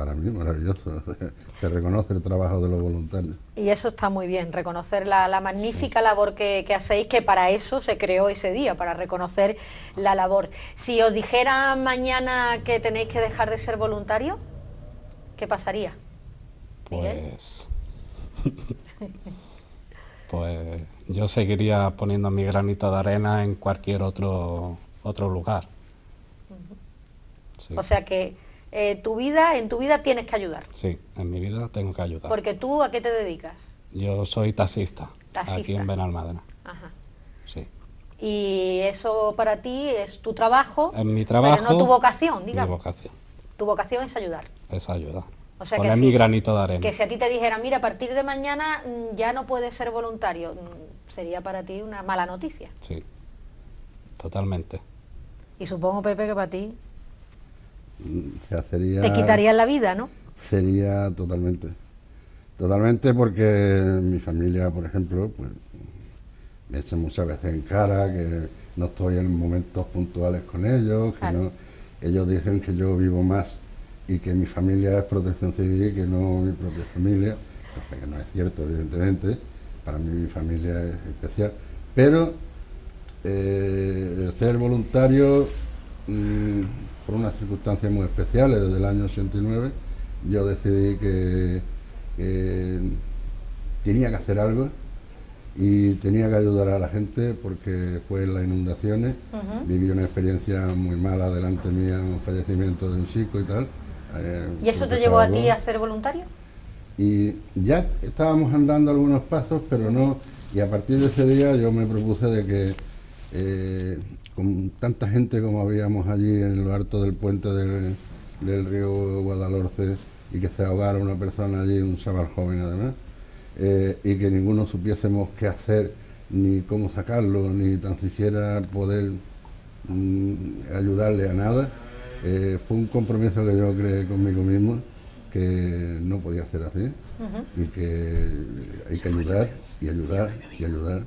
para mí maravilloso. (laughs) Se reconoce el trabajo de los voluntarios. Y eso está muy bien, reconocer la, magnífica labor que, hacéis, que para eso se creó ese día, para reconocer la labor. Si os dijera mañana que tenéis que dejar de ser voluntario, ¿qué pasaría? Pues. (laughs) pues yo seguiría poniendo mi granito de arena en cualquier otro, otro lugar. O sea que eh, tu vida, en tu vida tienes que ayudar. Sí, en mi vida tengo que ayudar. Porque tú, ¿a qué te dedicas? Yo soy taxista, taxista. aquí en Benalmádena. Ajá. Sí. Y eso para ti es tu trabajo. ...en mi trabajo. Pero no tu vocación, digamos. Mi vocación. Tu vocación es ayudar. Es ayudar. O sea que mi granito de arena. Que si a ti te dijera, mira, a partir de mañana mm, ya no puedes ser voluntario, mm, sería para ti una mala noticia. Sí, totalmente. Y supongo, Pepe, que para ti se Te quitarían la vida, ¿no? Sería totalmente. Totalmente porque mi familia, por ejemplo, pues, me hace muchas veces en cara que no estoy en momentos puntuales con ellos, que no, ellos dicen que yo vivo más y que mi familia es protección civil que no mi propia familia, cosa que no es cierto, evidentemente. Para mí mi familia es especial. Pero eh, ser voluntario mm, por unas circunstancias muy especiales, desde el año 89 yo decidí que, tenía que hacer algo y tenía que ayudar a la gente porque fue en las inundaciones, viví una experiencia muy mala delante mía, un fallecimiento de un chico y tal. ¿Y eh, eso te llevó a ti a ser voluntario? Y ya estábamos andando algunos pasos, pero no, y a partir de ese día yo me propuse de que eh, con tanta gente como habíamos allí en lo alto del puente del, río Guadalhorce y que se ahogara una persona allí, un chaval joven además, eh, y que ninguno supiésemos qué hacer, ni cómo sacarlo, ni tan siquiera poder mm, ayudarle a nada, eh, fue un compromiso que yo creé conmigo mismo que no podía hacer así y que hay que ayudar y ayudar y ayudar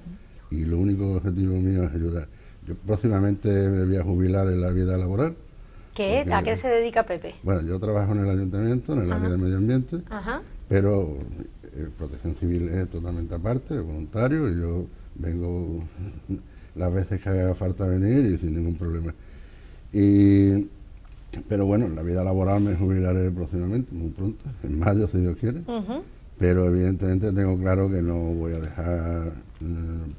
y lo único objetivo mío es ayudar. Yo próximamente me voy a jubilar en la vida laboral. ¿Qué? ¿A qué se dedica Pepe? Bueno, yo trabajo en el ayuntamiento, en el área de medio ambiente, pero eh, protección civil es totalmente aparte, voluntario, y yo vengo (laughs) las veces que haga falta venir y sin ningún problema. Y, pero bueno, en la vida laboral me jubilaré próximamente, muy pronto, en mayo si Dios quiere. Pero evidentemente tengo claro que no voy a dejar, eh,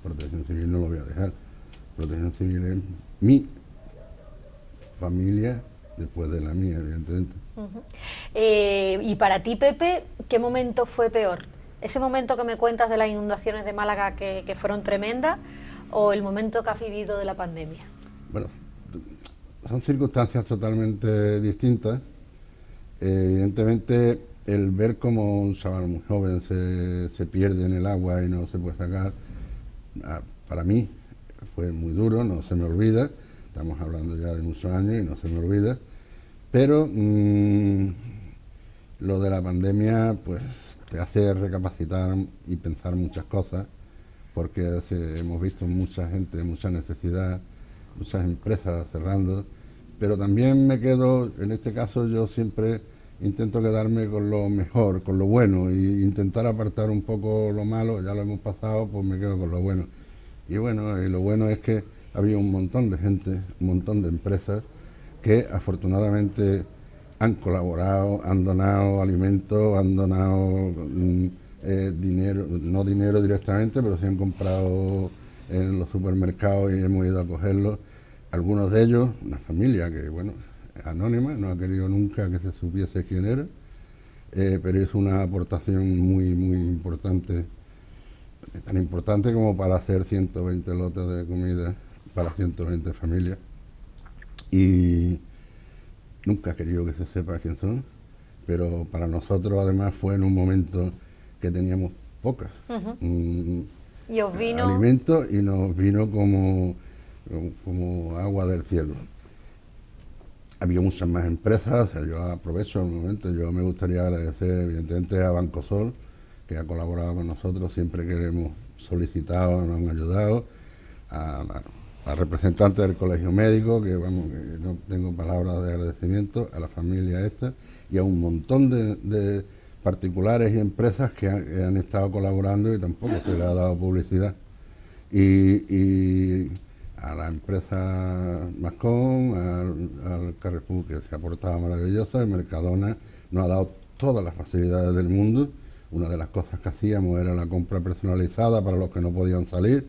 protección civil no lo voy a dejar Protección Civil es mi familia después de la mía, evidentemente. Eh, y para ti, Pepe, ¿qué momento fue peor? ¿Ese momento que me cuentas de las inundaciones de Málaga que, fueron tremendas o el momento que has vivido de la pandemia? Bueno, son circunstancias totalmente distintas. evidentemente, el ver como un chaval muy joven se, se, pierde en el agua y no se puede sacar, ah, para mí fue muy duro, no se me olvida, estamos hablando ya de muchos años y no se me olvida, pero mm, lo de la pandemia pues te hace recapacitar y pensar muchas cosas, porque hemos visto mucha gente, mucha necesidad, muchas empresas cerrando, pero también me quedo, en este caso yo siempre intento quedarme con lo mejor, con lo bueno, e intentar apartar un poco lo malo, ya lo hemos pasado, pues me quedo con lo bueno. Y bueno, y lo bueno es que había un montón de gente, un montón de empresas que afortunadamente han colaborado, han donado alimentos, han donado mm, eh, dinero, no dinero directamente, pero se han comprado en los supermercados y hemos ido a cogerlos. Algunos de ellos, una familia que, bueno, anónima, no ha querido nunca que se supiese quién era, eh, pero es una aportación muy, muy importante eh, tan importante como para hacer 120 lotes de comida para 120 familias. Y nunca he querido que se sepa quién son, pero para nosotros además fue en un momento que teníamos pocas. Mm, y os vino... Alimentos y nos vino como, como agua del cielo. Había muchas más empresas, yo aprovecho el momento, yo me gustaría agradecer evidentemente a Banco Sol, que ha colaborado con nosotros siempre que le hemos solicitado, nos han ayudado, a representante del Colegio Médico, que vamos, que no tengo palabras de agradecimiento, a la familia esta y a un montón de, particulares y empresas que han, estado colaborando y tampoco se le ha dado publicidad. Y, a la empresa Mascón, al, Carrefour, que se ha portado maravilloso... y Mercadona nos ha dado todas las facilidades del mundo una de las cosas que hacíamos era la compra personalizada para los que no podían salir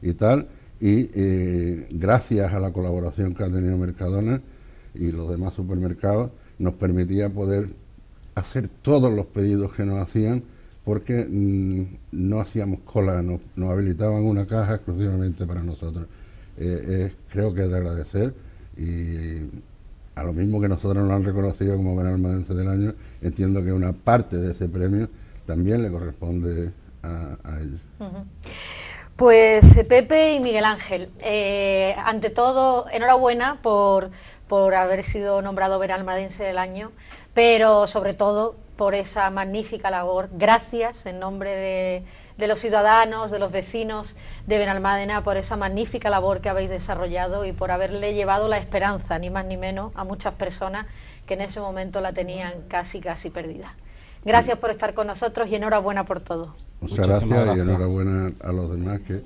y tal. Y eh, gracias a la colaboración que ha tenido Mercadona y los demás supermercados, nos permitía poder hacer todos los pedidos que nos hacían porque mm, no hacíamos cola, nos, habilitaban una caja exclusivamente para nosotros. Eh, creo que es de agradecer y a lo mismo que nosotros nos han reconocido como Gran del Año, entiendo que una parte de ese premio también le corresponde a, a ellos. Pues eh, Pepe y Miguel Ángel, eh, ante todo, enhorabuena por, por haber sido nombrado Benalmadense del Año, pero sobre todo por esa magnífica labor. Gracias en nombre de, de los ciudadanos, de los vecinos de Benalmádena por esa magnífica labor que habéis desarrollado y por haberle llevado la esperanza, ni más ni menos, a muchas personas que en ese momento la tenían casi, casi perdida. Gracias por estar con nosotros y enhorabuena por todo. Muchas gracias, y enhorabuena a los demás que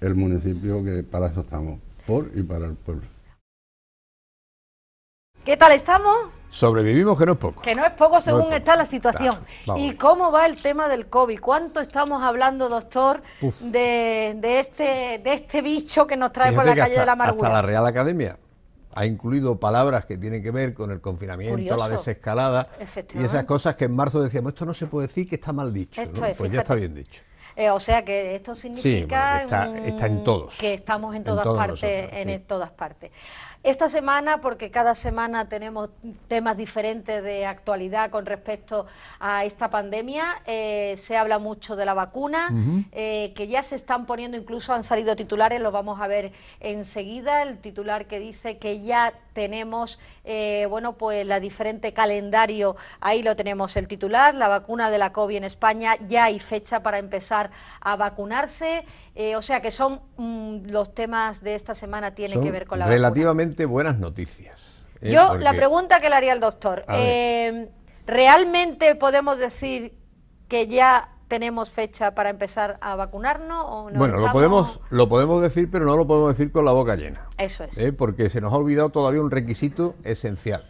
el municipio que para eso estamos, por y para el pueblo. ¿Qué tal estamos? Sobrevivimos que no es poco. Que no es poco según está la situación. ¿Y cómo va el tema del COVID? ¿Cuánto estamos hablando, doctor, de, este, de este bicho que nos trae por la calle de la amargura? Hasta la Real Academia ha incluido palabras que tienen que ver con el confinamiento, la desescalada y esas cosas que en marzo decíamos, esto no se puede decir que está mal dicho, pues ya está bien dicho. Eh, o sea que esto significa que está, en todos, que estamos en todas partes, en todas partes. Esta semana, porque cada semana tenemos temas diferentes de actualidad con respecto a esta pandemia, eh, se habla mucho de la vacuna, eh, que ya se están poniendo, incluso han salido titulares, lo vamos a ver enseguida, el titular que dice que ya tenemos, eh, bueno, pues la diferente calendario, ahí lo tenemos el titular, la vacuna de la COVID en España, ya hay fecha para empezar a vacunarse, eh, o sea que son mm, los temas de esta semana tienen que ver con la vacuna. relativamente buenas noticias. ¿eh? Yo la pregunta que le haría al doctor, ¿realmente podemos decir que ya tenemos fecha para empezar a vacunarnos? no bueno, lo, podemos, lo podemos decir, pero no lo podemos decir con la boca llena. Eso es. ¿Eh? Porque se nos ha olvidado todavía un requisito esencial.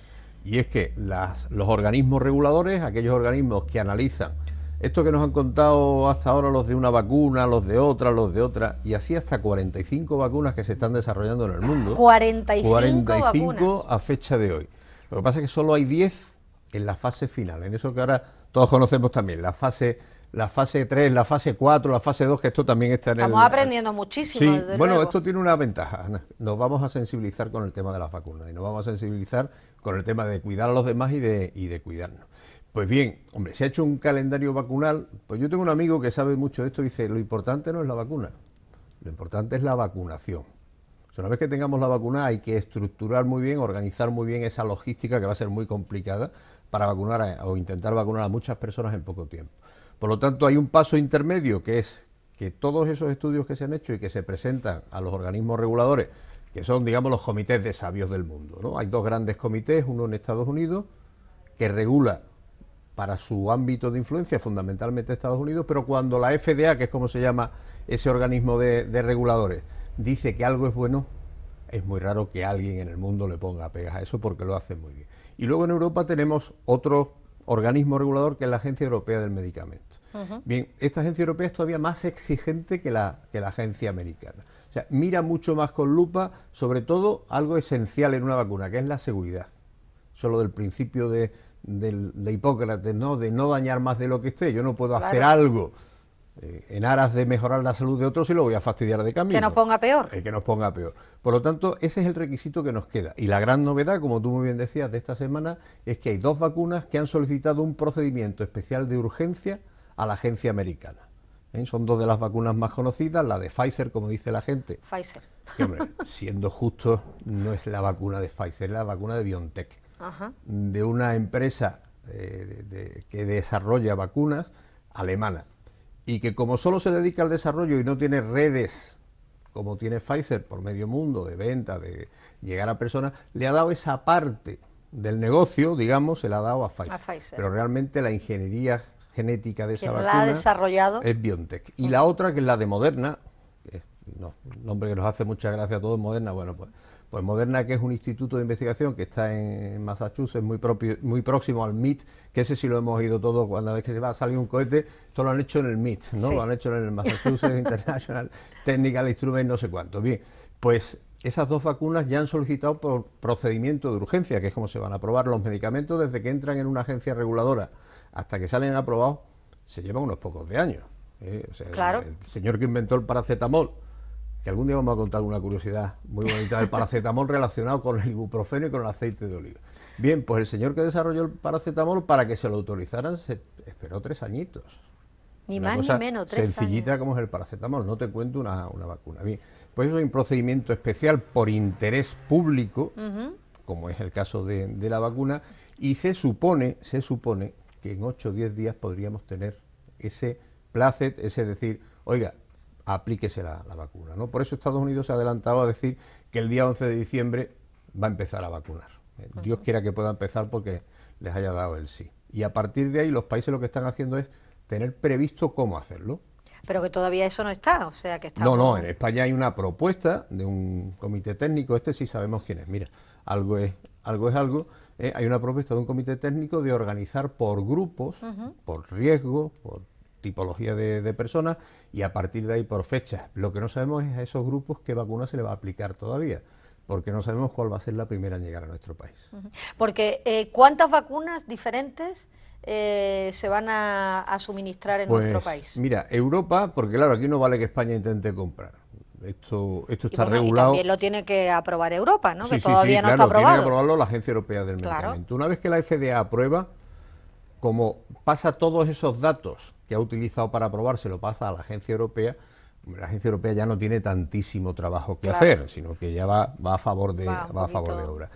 Y es que las, los organismos reguladores, aquellos organismos que analizan esto que nos han contado hasta ahora los de una vacuna, los de otra, los de otra, y así hasta 45 vacunas que se están desarrollando en el mundo. 45, 45 a fecha de hoy. Lo que pasa es que solo hay 10 en la fase final, en eso que ahora todos conocemos también, la fase la fase 3, la fase 4, la fase 2, que esto también está en Estamos el... Estamos aprendiendo muchísimo. Sí, bueno, esto tiene una ventaja, Nos vamos a sensibilizar con el tema de las vacunas y nos vamos a sensibilizar con el tema de cuidar a los demás y de, y de cuidarnos. Pues bien, hombre, se ha hecho un calendario vacunal. Pues yo tengo un amigo que sabe mucho de esto y dice, lo importante no es la vacuna, lo importante es la vacunación. una vez que tengamos la vacuna hay que estructurar muy bien, organizar muy bien esa logística que va a ser muy complicada para vacunar o intentar vacunar a muchas personas en poco tiempo. Por lo tanto, hay un paso intermedio que es que todos esos estudios que se han hecho y que se presentan a los organismos reguladores, que son, digamos, los comités de sabios del mundo. ¿no? Hay dos grandes comités, uno en Estados Unidos, que regula para su ámbito de influencia fundamentalmente Estados Unidos, pero cuando la FDA, que es como se llama ese organismo de, de reguladores, dice que algo es bueno, es muy raro que alguien en el mundo le ponga pegas a eso porque lo hace muy bien. Y luego en Europa tenemos otro organismo regulador que es la Agencia Europea del Medicamento. Bien, esta agencia europea es todavía más exigente que la, que la agencia americana. O sea, mira mucho más con lupa, sobre todo algo esencial en una vacuna, que es la seguridad. Solo del principio de, Hipócrates, ¿no? De no dañar más de lo que esté. Yo no puedo hacer algo eh, en aras de mejorar la salud de otros y lo voy a fastidiar de camino. Que nos ponga peor. Eh, que nos ponga peor. Por lo tanto, ese es el requisito que nos queda. Y la gran novedad, como tú muy bien decías, de esta semana es que hay dos vacunas que han solicitado un procedimiento especial de urgencia a la agencia americana. ¿eh? Son dos de las vacunas más conocidas, la de Pfizer, como dice la gente. Pfizer. siendo justo, no es la vacuna de Pfizer, es la vacuna de BioNTech, de una empresa eh, que desarrolla vacunas alemana y que como solo se dedica al desarrollo y no tiene redes como tiene Pfizer por medio mundo de venta, de llegar a personas, le ha dado esa parte del negocio, digamos, se la ha dado A Pfizer. Pero realmente la ingeniería genética de esa vacuna ha desarrollado es BioNTech. Y mm. la otra, que es la de Moderna, nombre que nos hace mucha gracia a todos, Moderna, bueno, pues, pues Moderna, que es un instituto de investigación que está en Massachusetts, muy, muy próximo al MIT, que ese sí lo hemos oído todo, cuando vez que se va a salir un cohete, esto lo han hecho en el MIT, ¿no? Lo han hecho en el Massachusetts (laughs) International Technical Instrument, no sé cuánto. Bien, pues esas dos vacunas ya han solicitado por procedimiento de urgencia, que es como se van a aprobar los medicamentos desde que entran en una agencia reguladora hasta que salen aprobados, se llevan unos pocos de años. ¿eh? el, señor que inventó el paracetamol, que algún día vamos a contar una curiosidad muy bonita del paracetamol (laughs) relacionado con el ibuprofeno y con el aceite de oliva. Bien, pues el señor que desarrolló el paracetamol, para que se lo autorizaran, se esperó tres añitos. Ni más ni menos, Sencillita como es el paracetamol, no te cuento una, vacuna. Bien, pues eso es un procedimiento especial por interés público, como es el caso de, de la vacuna, y se supone, se supone que en 8 o 10 días podríamos tener ese placet, ese decir, oiga, aplíquese la, vacuna. ¿no? Por eso Estados Unidos se ha adelantado a decir que el día 11 de diciembre va a empezar a vacunar. Eh, Dios quiera que pueda empezar porque les haya dado el sí. Y a partir de ahí los países lo que están haciendo es tener previsto cómo hacerlo. Pero que todavía eso no está, o sea que está... No, no, en España hay una propuesta de un comité técnico, este sí sabemos quién es, mira, algo es algo, es algo ¿eh? hay una propuesta de un comité técnico de organizar por grupos, por riesgo, por tipología de, personas y a partir de ahí por fechas. Lo que no sabemos es a esos grupos qué vacuna se le va a aplicar todavía porque no sabemos cuál va a ser la primera en llegar a nuestro país. Porque, eh, ¿cuántas vacunas diferentes eh, se van a, suministrar en pues, nuestro país? Mira, Europa, porque claro, aquí no vale que España intente comprar esto, esto está regulado. Y también lo tiene que aprobar Europa, ¿no? que todavía no está aprobado. Tiene que aprobarlo la Agencia Europea del Medicamento. Una vez que la FDA aprueba, como pasa todos esos datos que ha utilizado para aprobar, se lo pasa a la Agencia Europea, la Agencia Europea ya no tiene tantísimo trabajo que hacer, sino que ya va, a favor de, va a favor de obra.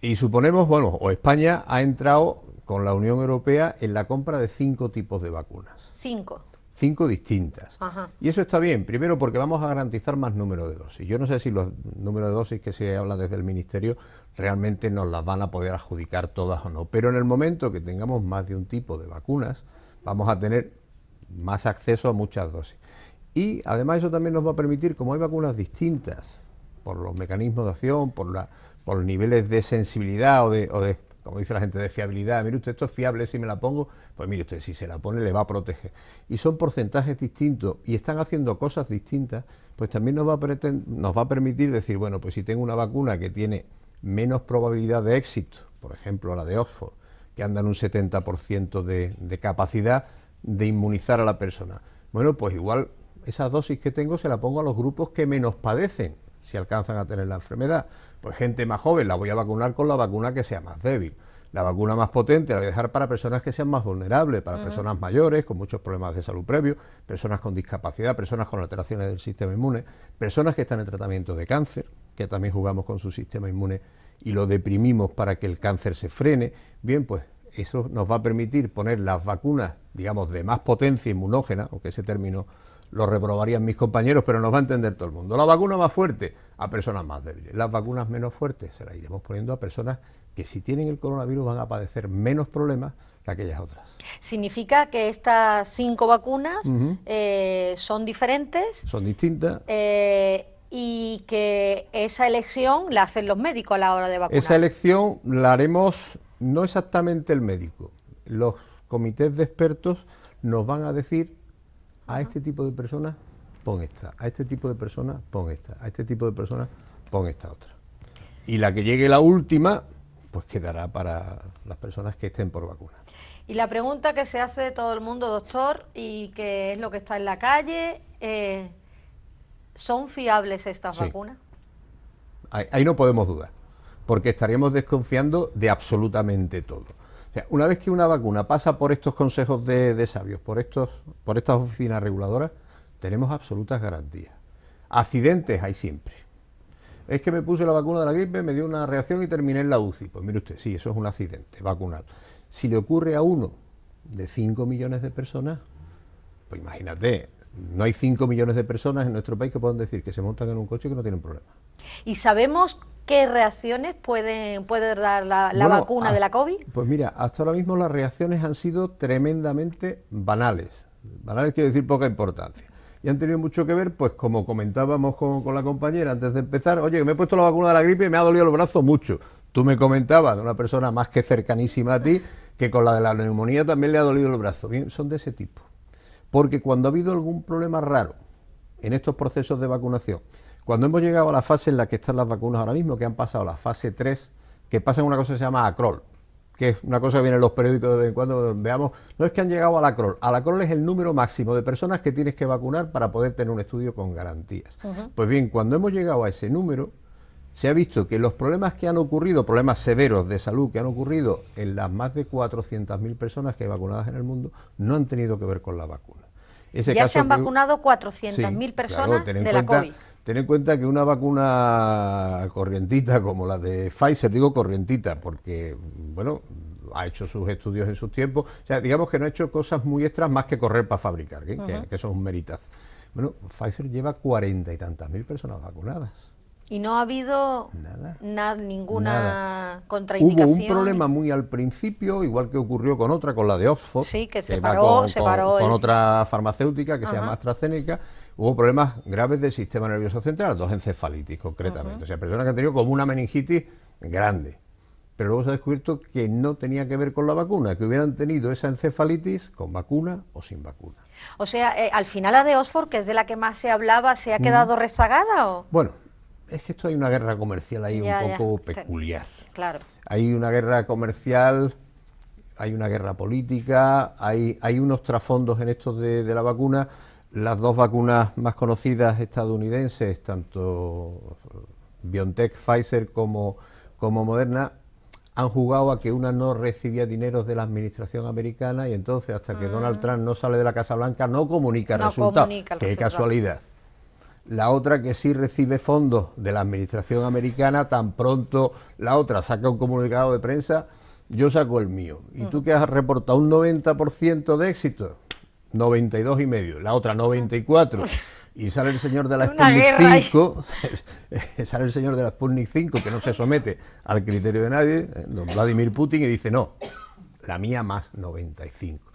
Y suponemos, bueno, o España ha entrado con la Unión Europea en la compra de cinco tipos de vacunas. Cinco cinco distintas. Y eso está bien, primero porque vamos a garantizar más número de dosis. Yo no sé si los números de dosis que se habla desde el Ministerio realmente nos las van a poder adjudicar todas o no, pero en el momento que tengamos más de un tipo de vacunas, vamos a tener más acceso a muchas dosis. Y además eso también nos va a permitir, como hay vacunas distintas, por los mecanismos de acción, por, la, por los niveles de sensibilidad o de como dice la gente, de fiabilidad. Mire usted, esto es fiable si me la pongo. Pues mire usted, si se la pone le va a proteger. Y son porcentajes distintos y están haciendo cosas distintas, pues también nos va a, permitir decir, bueno, pues si tengo una vacuna que tiene menos probabilidad de éxito, por ejemplo la de Oxford, que anda en un 70% de, de capacidad de inmunizar a la persona. Bueno, pues igual esas dosis que tengo se la pongo a los grupos que menos padecen si alcanzan a tener la enfermedad. Pues gente más joven la voy a vacunar con la vacuna que sea más débil. La vacuna más potente la voy a dejar para personas que sean más vulnerables, para personas mayores con muchos problemas de salud previo, personas con discapacidad, personas con alteraciones del sistema inmune, personas que están en tratamiento de cáncer, que también jugamos con su sistema inmune y lo deprimimos para que el cáncer se frene. Bien, pues eso nos va a permitir poner las vacunas, digamos, de más potencia inmunógena, aunque ese término lo reprobarían mis compañeros, pero nos va a entender todo el mundo. La vacuna más fuerte a personas más débiles. Las vacunas menos fuertes se las iremos poniendo a personas que si tienen el coronavirus van a padecer menos problemas que aquellas otras. Significa que estas cinco vacunas eh, son diferentes. Son distintas. Eh, y que esa elección la hacen los médicos a la hora de vacunar. Esa elección la haremos no exactamente el médico. Los comités de expertos nos van a decir a este tipo de personas pon esta, a este tipo de personas pon esta, a este tipo de personas pon esta otra. Y la que llegue la última, pues quedará para las personas que estén por vacuna. Y la pregunta que se hace de todo el mundo, doctor, y que es lo que está en la calle, eh, ¿son fiables estas vacunas? Ahí, ahí no podemos dudar, porque estaríamos desconfiando de absolutamente todo una vez que una vacuna pasa por estos consejos de, sabios, por, estos, por estas oficinas reguladoras, tenemos absolutas garantías. Accidentes hay siempre. Es que me puse la vacuna de la gripe, me dio una reacción y terminé en la UCI. Pues mire usted, sí, eso es un accidente vacunal. Si le ocurre a uno de 5 millones de personas, pues imagínate, no hay 5 millones de personas en nuestro país que puedan decir que se montan en un coche y que no tienen problema. ¿Y sabemos qué reacciones pueden, puede dar la, vacuna de la COVID? Pues mira, hasta ahora mismo las reacciones han sido tremendamente banales. Banales quiere decir poca importancia. Y han tenido mucho que ver, pues como comentábamos con, la compañera antes de empezar, oye, que me he puesto la vacuna de la gripe y me ha dolido el brazo mucho. Tú me comentabas de una persona más que cercanísima a ti, que con la de la neumonía también le ha dolido el brazo. son de ese tipo porque cuando ha habido algún problema raro en estos procesos de vacunación, cuando hemos llegado a la fase en la que están las vacunas ahora mismo, que han pasado la fase 3, que pasa una cosa que se llama acrol, que es una cosa que viene en los periódicos de vez en cuando, veamos, no es que han llegado a la ACROL, la ACROL es el número máximo de personas que tienes que vacunar para poder tener un estudio con garantías. Pues bien, cuando hemos llegado a ese número, se ha visto que los problemas que han ocurrido, problemas severos de salud que han ocurrido en las más de 400.000 personas que hay vacunadas en el mundo, no han tenido que ver con la vacuna ya se han vacunado 400.000 personas de la COVID. Ten en cuenta que una vacuna corrientita como la de Pfizer, digo corrientita porque, bueno, ha hecho sus estudios en sus tiempos, o digamos que no ha hecho cosas muy extras más que correr para fabricar, ¿eh? que, son eso es un Bueno, Pfizer lleva cuarenta y tantas mil personas vacunadas. Y no ha habido ninguna contraindicación. Hubo un problema muy al principio, igual que ocurrió con otra, con la de Oxford. Sí, que se paró, con, se paró con otra farmacéutica que se llama AstraZeneca. Hubo problemas graves del sistema nervioso central, dos encefalitis concretamente. O sea, personas que han tenido como una meningitis grande. Pero luego se ha descubierto que no tenía que ver con la vacuna, que hubieran tenido esa encefalitis con vacuna o sin vacuna. O sea, eh, al final la de Oxford, que es de la que más se hablaba, ¿se ha quedado rezagada o...? Bueno, es que esto hay una guerra comercial ahí un poco peculiar. Claro. Hay una guerra comercial, hay una guerra política, hay, hay unos trasfondos en esto de, la vacuna. Las dos vacunas más conocidas estadounidenses, tanto BioNTech, Pfizer como, como Moderna, han jugado a que una no recibía dinero de la administración americana y entonces hasta que ah. Donald Trump no sale de la Casa Blanca no comunica no resultados. Qué resultado. casualidad la otra que sí recibe fondos de la administración americana, tan pronto la otra saca un comunicado de prensa, yo saco el mío. ¿Y tú que has reportado? ¿Un 90% de éxito? 92 y medio, la otra 94. (laughs) Y sale el señor de la Sputnik 5, (laughs) sale el señor de la Sputnik 5 que no se somete al criterio de nadie, eh, don Vladimir Putin, y dice, no, la mía más 95.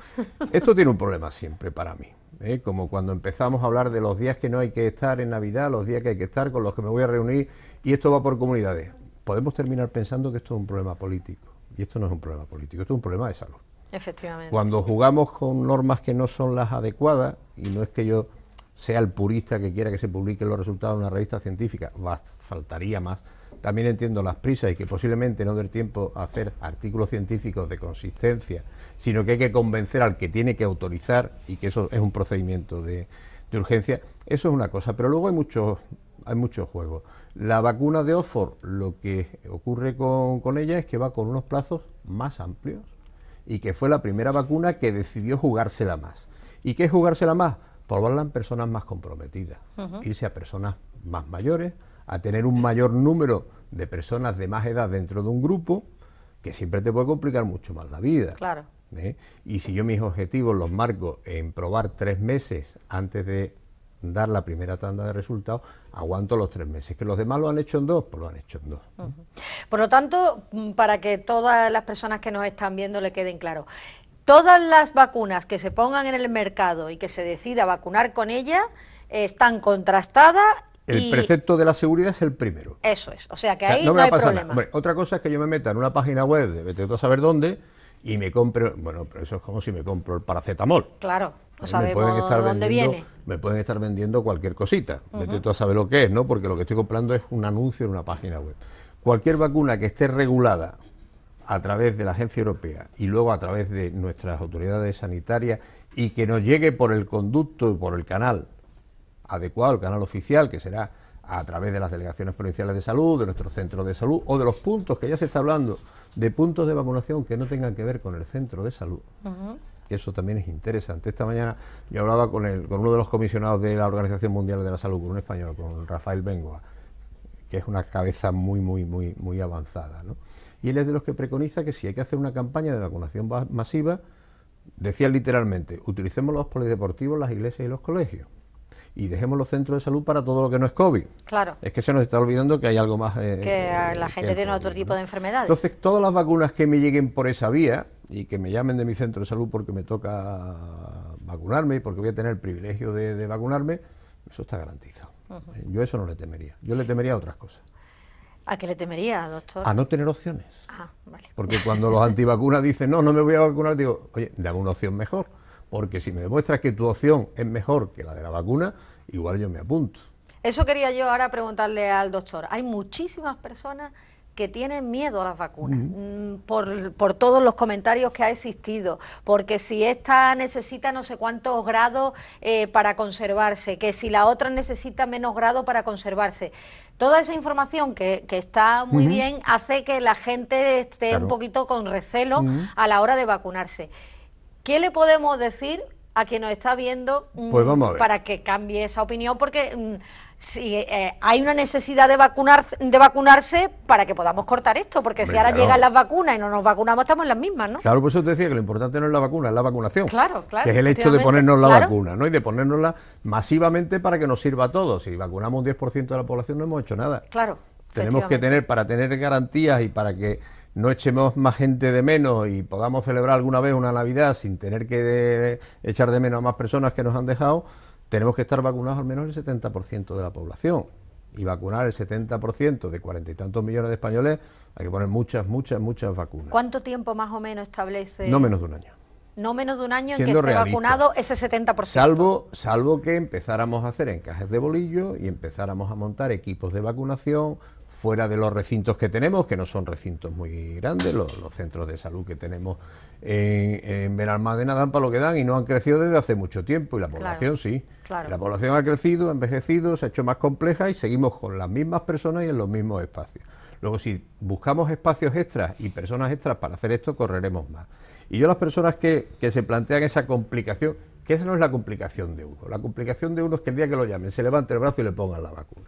Esto tiene un problema siempre para mí. ¿eh? como cuando empezamos a hablar de los días que no hay que estar en Navidad, los días que hay que estar, con los que me voy a reunir, y esto va por comunidades. Podemos terminar pensando que esto es un problema político, y esto no es un problema político, esto es un problema de salud. Efectivamente. Cuando jugamos con normas que no son las adecuadas, y no es que yo sea el purista que quiera que se publiquen los resultados en una revista científica, faltaría más, también entiendo las prisas y que posiblemente no dé tiempo a hacer artículos científicos de consistencia, sino que hay que convencer al que tiene que autorizar y que eso es un procedimiento de, urgencia. Eso es una cosa, pero luego hay muchos hay juegos. La vacuna de Oxford, lo que ocurre con, ella es que va con unos plazos más amplios y que fue la primera vacuna que decidió jugársela más. ¿Y qué es jugársela más? probarla en personas más comprometidas, irse a personas más mayores, a tener un mayor número de personas de más edad dentro de un grupo, que siempre te puede complicar mucho más la vida. Claro. ¿Eh? Y si yo mis objetivos los marco en probar tres meses antes de dar la primera tanda de resultados, aguanto los tres meses. Que los demás lo han hecho en dos, pues lo han hecho en dos. Por lo tanto, mm, para que todas las personas que nos están viendo le queden claro, todas las vacunas que se pongan en el mercado y que se decida vacunar con ellas están contrastadas el precepto de la seguridad es el primero. Eso es, o sea que ahí no, me problema. otra cosa es que yo me meta en una página web de vete a saber dónde y me compre, bueno, pero eso es como si me compro el paracetamol. Claro, no sabemos estar dónde viene. Me pueden estar vendiendo cualquier cosita, uh vete a saber lo que es, ¿no? Porque lo que estoy comprando es un anuncio en una página web. Cualquier vacuna que esté regulada a través de la Agencia Europea y luego a través de nuestras autoridades sanitarias y que nos llegue por el conducto y por el canal adecuado el canal oficial, que será a través de las delegaciones provinciales de salud, de nuestro centro de salud o de los puntos que ya se está hablando, de puntos de vacunación que no tengan que ver con el centro de salud. Eso también es interesante. Esta mañana yo hablaba con, uno de los comisionados de la Organización Mundial de la Salud, con un español, con Rafael Bengoa, que es una cabeza muy, muy, muy, muy avanzada. Y él es de los que preconiza que si hay que hacer una campaña de vacunación masiva, decía literalmente, utilicemos los polideportivos, las iglesias y los colegios y dejemos los centros de salud para todo lo que no es COVID. Claro. Es que se nos está olvidando que hay algo más... Eh, que la eh, gente tiene otro tipo de enfermedades. Entonces, todas las vacunas que me lleguen por esa vía y que me llamen de mi centro de salud porque me toca vacunarme y porque voy a tener el privilegio de, vacunarme, eso está garantizado. Eh, yo eso no le temería. Yo le temería a otras cosas. ¿A qué le temería, doctor? A no tener opciones. Ah, vale. Porque cuando los (laughs) antivacunas dicen, no, no me voy a vacunar, digo, oye, dame una opción mejor porque si me demuestras que tu opción es mejor que la de la vacuna, igual yo me apunto. Eso quería yo ahora preguntarle al doctor. Hay muchísimas personas que tienen miedo a las vacunas, mm, por, todos los comentarios que ha existido, porque si esta necesita no sé cuántos grados eh, para conservarse, que si la otra necesita menos grados para conservarse. Toda esa información que, está muy bien hace que la gente esté un poquito con recelo a la hora de vacunarse. ¿Qué le podemos decir a quien nos está viendo mm, pues para que cambie esa opinión? Porque mm, si eh, hay una necesidad de, vacunar, de vacunarse para que podamos cortar esto, porque si ahora llegan las vacunas y no nos vacunamos, estamos en las mismas, ¿no? Claro, por eso te decía que lo importante no es la vacuna, es la vacunación. Claro, claro. Que es el hecho de ponernos la vacuna, ¿no? Y de ponernosla masivamente para que nos sirva a todos. Si vacunamos un 10% de la población no hemos hecho nada. Claro. Tenemos que tener, para tener garantías y para que no echemos más gente de menos y podamos celebrar alguna vez una Navidad sin tener que echar de menos a más personas que nos han dejado, tenemos que estar vacunados al menos el 70% de la población. Y vacunar el 70% de cuarenta y tantos millones de españoles, hay que poner muchas, muchas, muchas vacunas. ¿Cuánto tiempo más o menos establece? No menos de un año no menos de un año en que esté vacunado ese 70%. Salvo, salvo que empezáramos a hacer encajes de bolillo y empezáramos a montar equipos de vacunación fuera de los recintos que tenemos, que no son recintos muy grandes, los, centros de salud que tenemos en, en Benalmádena dan para lo que dan y no han crecido desde hace mucho tiempo y la población sí. La población ha crecido, ha envejecido, se ha hecho más compleja y seguimos con las mismas personas y en los mismos espacios. Luego, si buscamos espacios extras y personas extras para hacer esto, correremos más. Y yo las personas que, que se plantean esa complicación, que esa no es la complicación de uno. La complicación de uno es que el día que lo llamen se levante el brazo y le pongan la vacuna.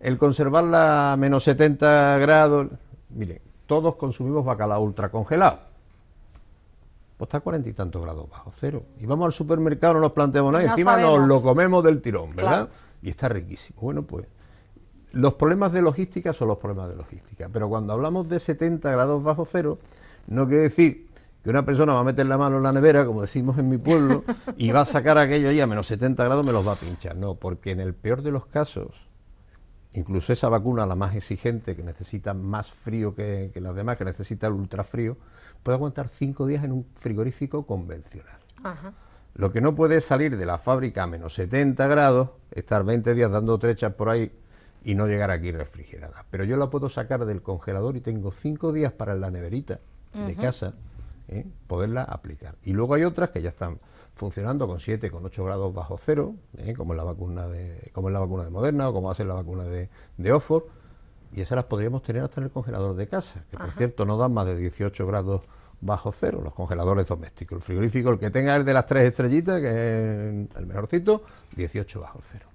El conservarla a menos 70 grados, miren, todos consumimos bacalao ultracongelado. Pues está a cuarenta y tantos grados bajo cero. Y vamos al supermercado, no nos planteamos nada, ...y encima nos lo comemos del tirón, ¿verdad? Y está riquísimo. Bueno, pues los problemas de logística son los problemas de logística, pero cuando hablamos de 70 grados bajo cero, no quiere decir que una persona va a meter la mano en la nevera, como decimos en mi pueblo, y va a sacar aquello ahí a menos 70 grados, me los va a pinchar. No, porque en el peor de los casos, incluso esa vacuna, la más exigente, que necesita más frío que, las demás, que necesita el ultrafrío, puede aguantar cinco días en un frigorífico convencional. Lo que no puede es salir de la fábrica a menos 70 grados, estar 20 días dando trechas por ahí y no llegar aquí refrigerada. Pero yo la puedo sacar del congelador y tengo cinco días para la neverita de casa, ¿eh? poderla aplicar. Y luego hay otras que ya están funcionando con 7, con 8 grados bajo cero, ¿eh? como, es la vacuna de, como la vacuna de Moderna o como va a ser la vacuna de, de Oxford, y esas las podríamos tener hasta en el congelador de casa, que por cierto no dan más de 18 grados bajo cero, los congeladores domésticos. El frigorífico, el que tenga el de las tres estrellitas, que es el mejorcito, 18 bajo cero.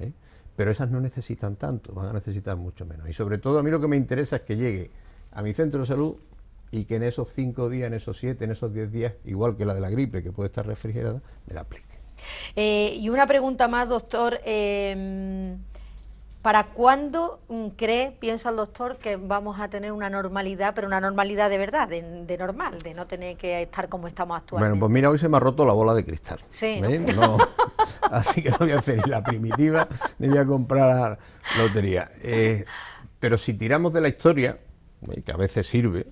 ¿eh? Pero esas no necesitan tanto, van a necesitar mucho menos. Y sobre todo a mí lo que me interesa es que llegue a mi centro de salud y que en esos cinco días, en esos siete, en esos diez días, igual que la de la gripe, que puede estar refrigerada, me la aplique. Eh, y una pregunta más, doctor. Em, ¿Para cuándo mm, cree, piensa el doctor, que vamos a tener una normalidad, pero una normalidad de verdad, de, normal, de no tener que estar como estamos actualmente? Bueno, pues mira, hoy se me ha roto la bola de cristal. Sí. ¿no? ¿eh? (laughs) así que no voy a hacer la primitiva, ni voy a comprar lotería. Eh, pero si tiramos de la historia, que a veces sirve,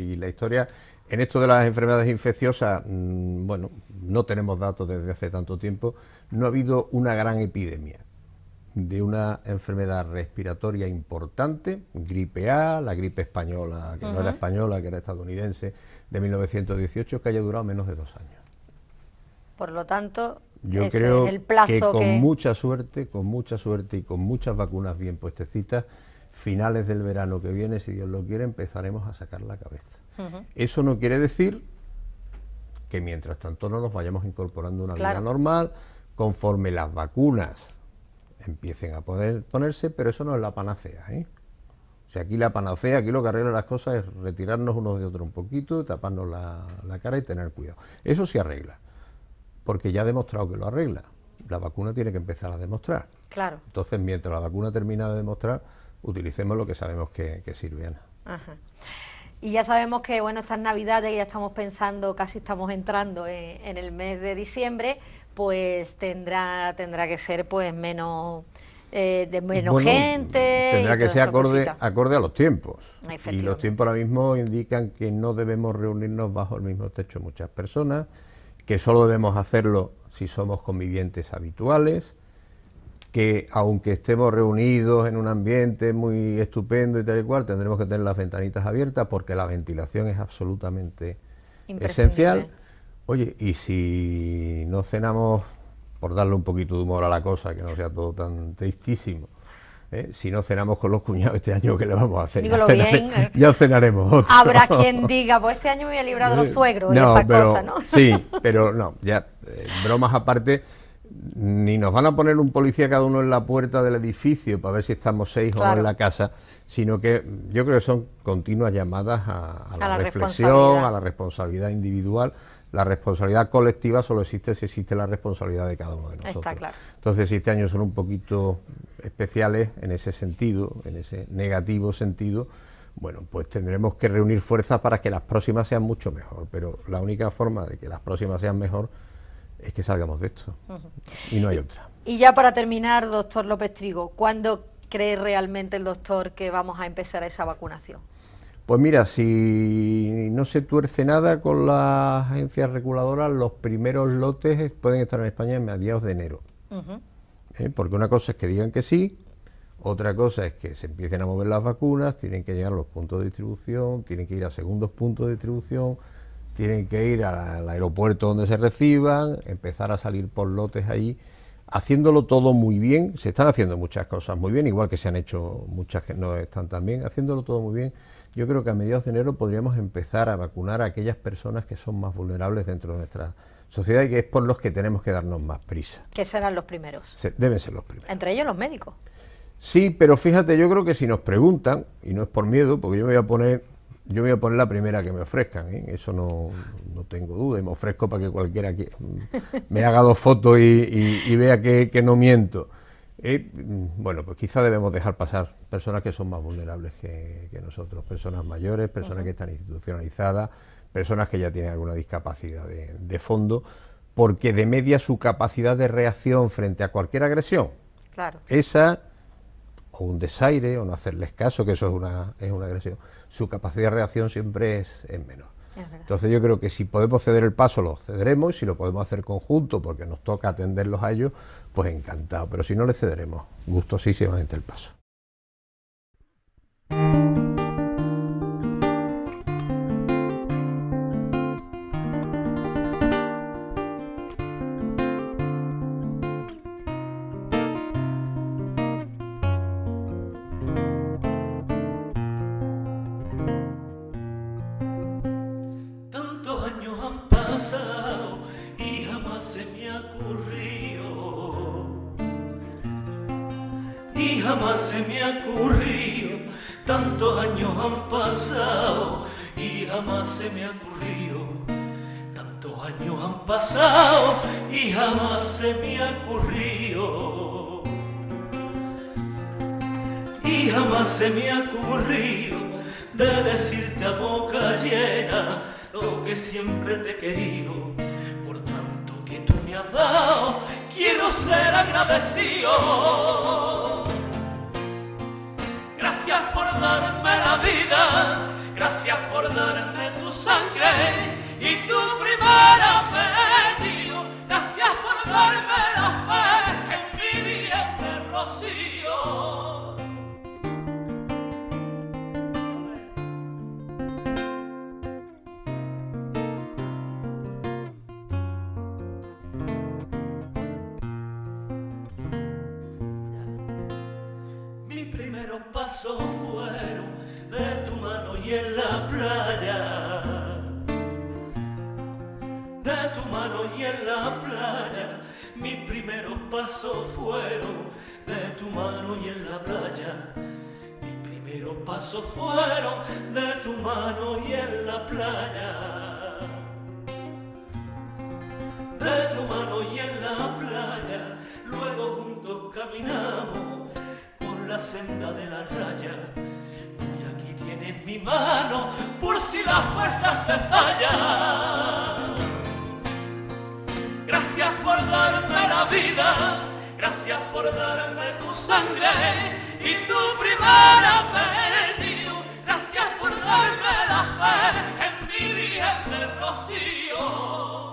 y la historia, en esto de las enfermedades infecciosas, mm, bueno, no tenemos datos desde hace tanto tiempo, no ha habido una gran epidemia de una enfermedad respiratoria importante, gripe A, la gripe española, que no era española, que era estadounidense, de 1918, que haya durado menos de dos años. Por lo tanto, yo creo el plazo que con mucha suerte, con mucha suerte y con muchas vacunas bien puestecitas, finales del verano que viene, si Dios lo quiere, empezaremos a sacar la cabeza. Eso no quiere decir que mientras tanto no nos vayamos incorporando a una vida normal, conforme las vacunas empiecen a poder ponerse, pero eso no es la panacea. ¿eh? O sea, aquí la panacea, aquí lo que arregla las cosas es retirarnos unos de otros un poquito, taparnos la, la cara y tener cuidado. Eso se arregla, porque ya ha demostrado que lo arregla. La vacuna tiene que empezar a demostrar. Claro. Entonces, mientras la vacuna termina de demostrar, utilicemos lo que sabemos que, sirve, Y ya sabemos que, bueno, estas navidades ya estamos pensando, casi estamos entrando en, el mes de diciembre, pues tendrá, tendrá que ser pues menos... Eh, de menos gente. Tendrá que ser acorde, acorde, a los tiempos. Y los tiempos ahora mismo indican que no debemos reunirnos bajo el mismo techo muchas personas, que solo debemos hacerlo si somos convivientes habituales, que aunque estemos reunidos en un ambiente muy estupendo y tal y cual, tendremos que tener las ventanitas abiertas porque la ventilación es absolutamente esencial. Oye, y si no cenamos, por darle un poquito de humor a la cosa, que no sea todo tan tristísimo, ¿eh? si no cenamos con los cuñados este año, ¿qué le vamos a hacer? ya, bien. Eh. cenaremos Habrá quien diga, pues este año me voy a librar los eh, suegros esas cosas, ¿no? Sí, pero no, ya, bromas aparte, ni nos van a poner un policía cada uno en la puerta del edificio para ver si estamos seis o en la casa, sino que yo creo que son continuas llamadas a, la, reflexión, a la responsabilidad individual. La responsabilidad colectiva solo existe si existe la responsabilidad de cada uno de nosotros. ...entonces si este año son un poquito especiales en ese sentido, en ese negativo sentido. Bueno, pues tendremos que reunir fuerzas para que las próximas sean mucho mejor, pero la única forma de que las próximas sean mejor es que salgamos de esto. Y no hay otra. Y ya para terminar, doctor López Trigo, ¿cuándo cree realmente el doctor que vamos a empezar esa vacunación? Pues mira, si no se tuerce nada con las agencias reguladoras, los primeros lotes pueden estar en España en mediados de enero. ¿Eh? Porque una cosa es que digan que sí, otra cosa es que se empiecen a mover las vacunas, tienen que llegar a los puntos de distribución, tienen que ir a segundos puntos de distribución, tienen que ir al aeropuerto donde se reciban, empezar a salir por lotes ahí, haciéndolo todo muy bien, se están haciendo muchas cosas muy bien, igual que se han hecho muchas que no están tan bien, haciéndolo todo muy bien. Yo creo que a mediados de enero podríamos empezar a vacunar a aquellas personas que son más vulnerables dentro de nuestra sociedad y que es por los que tenemos que darnos más prisa. Que serán los primeros. deben ser los primeros. Entre ellos los médicos. Sí, pero fíjate, yo creo que si nos preguntan, y no es por miedo, porque yo me voy a poner yo voy a poner la primera que me ofrezcan, ¿eh? eso no, tengo duda, y me ofrezco para que cualquiera que me haga dos fotos y, vea que, no miento. Eh, bueno, pues quizá debemos dejar pasar personas que son más vulnerables que, nosotros, personas mayores, personas que están institucionalizadas, personas que ya tienen alguna discapacidad de, fondo, porque de media su capacidad de reacción frente a cualquier agresión, esa o un desaire o no hacerles caso, que eso es una, es una agresión, su capacidad de reacción siempre es, menor. Entonces yo creo que si podemos ceder el paso, lo cederemos, y si lo podemos hacer conjunto, porque nos toca atenderlos a ellos, pues encantado, pero si no, le cederemos gustosísimamente el paso. se me ha ocurrido, tantos años han pasado y jamás se me ha ocurrido. Tantos años han pasado y jamás se me ha ocurrido. Y jamás se me ha ocurrido de decirte a boca llena lo que siempre te he querido. Por tanto que tú me has dado, quiero ser agradecido. Gracias por darme la vida, gracias por darme tu sangre y tu primera apellido. Gracias por darme la fe en mi vida rocío. fueron de tu mano y en la playa. De tu mano y en la playa, mis primeros pasos fueron de tu mano y en la playa. mi primeros paso fueron de tu mano y en la playa. De tu mano y en la playa, luego juntos caminamos la senda de la raya. Y aquí tienes mi mano por si las fuerzas te fallan. Gracias por darme la vida, gracias por darme tu sangre y tu primera fe, Gracias por darme la fe en mi virgen del rocío.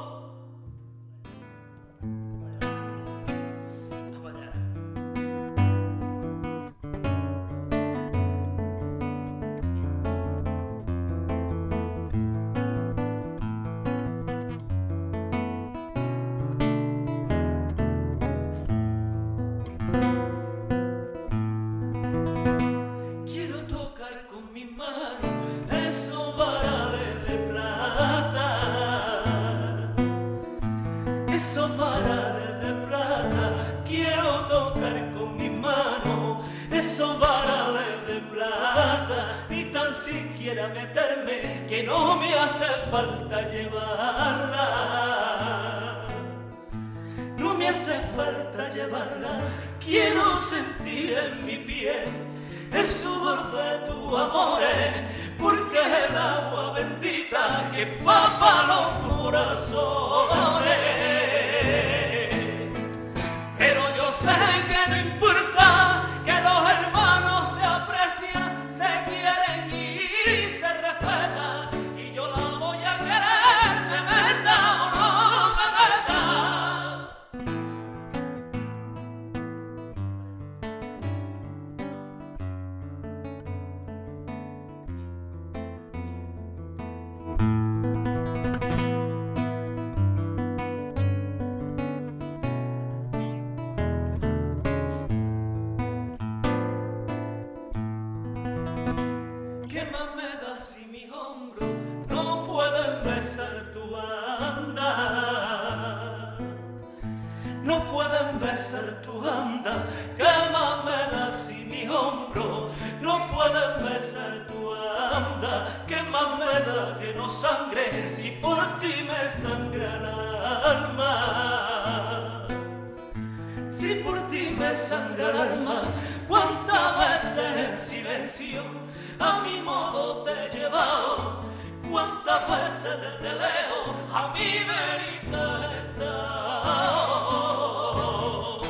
y mi hombro no pueden besar tu anda No pueden besar tu anda que más me y mi hombro no pueden besar tu anda Que más me da que no sangre si por ti me sangra el alma. Si por ti me sangra el alma cuántas veces en silencio a mi modo te he llevado, cuántas veces desde lejos a mi verita he estado.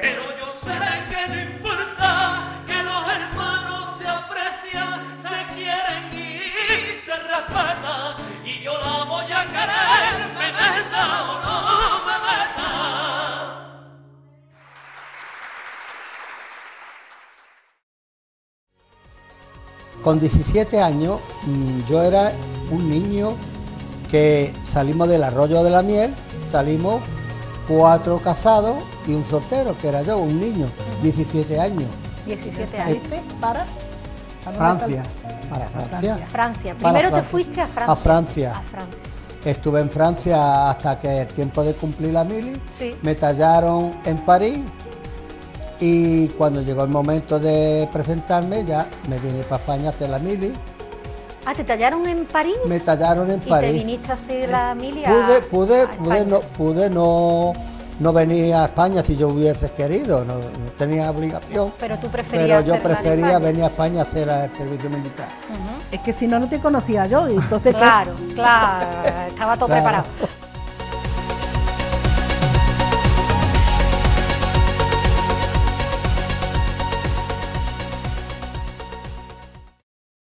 Pero yo sé que no importa que los hermanos se aprecian, se quieren y se respetan, y yo la voy a querer, me o no. Con 17 años mm, yo era un niño que salimos del arroyo de la miel, salimos cuatro casados y un soltero, que era yo, un niño, 17 años. 17 eh, años. ¿Para? Francia. Para Francia. Francia. Primero te fuiste a Francia. a Francia. Estuve en Francia hasta que el tiempo de cumplir la mili. Me tallaron en París y cuando llegó el momento de presentarme, ya me vine para España a hacer la mili. Ah, ¿te tallaron en París? Me tallaron en París. ¿Y te viniste a hacer la eh, mili? pude, pude, no, pude no, no venir a España si yo hubiese querido, no, tenía obligación. Pero tú preferías. Pero yo prefería venir a España a hacer el servicio militar. Es que si no, no te conocía yo. Entonces, claro, claro, estaba todo preparado.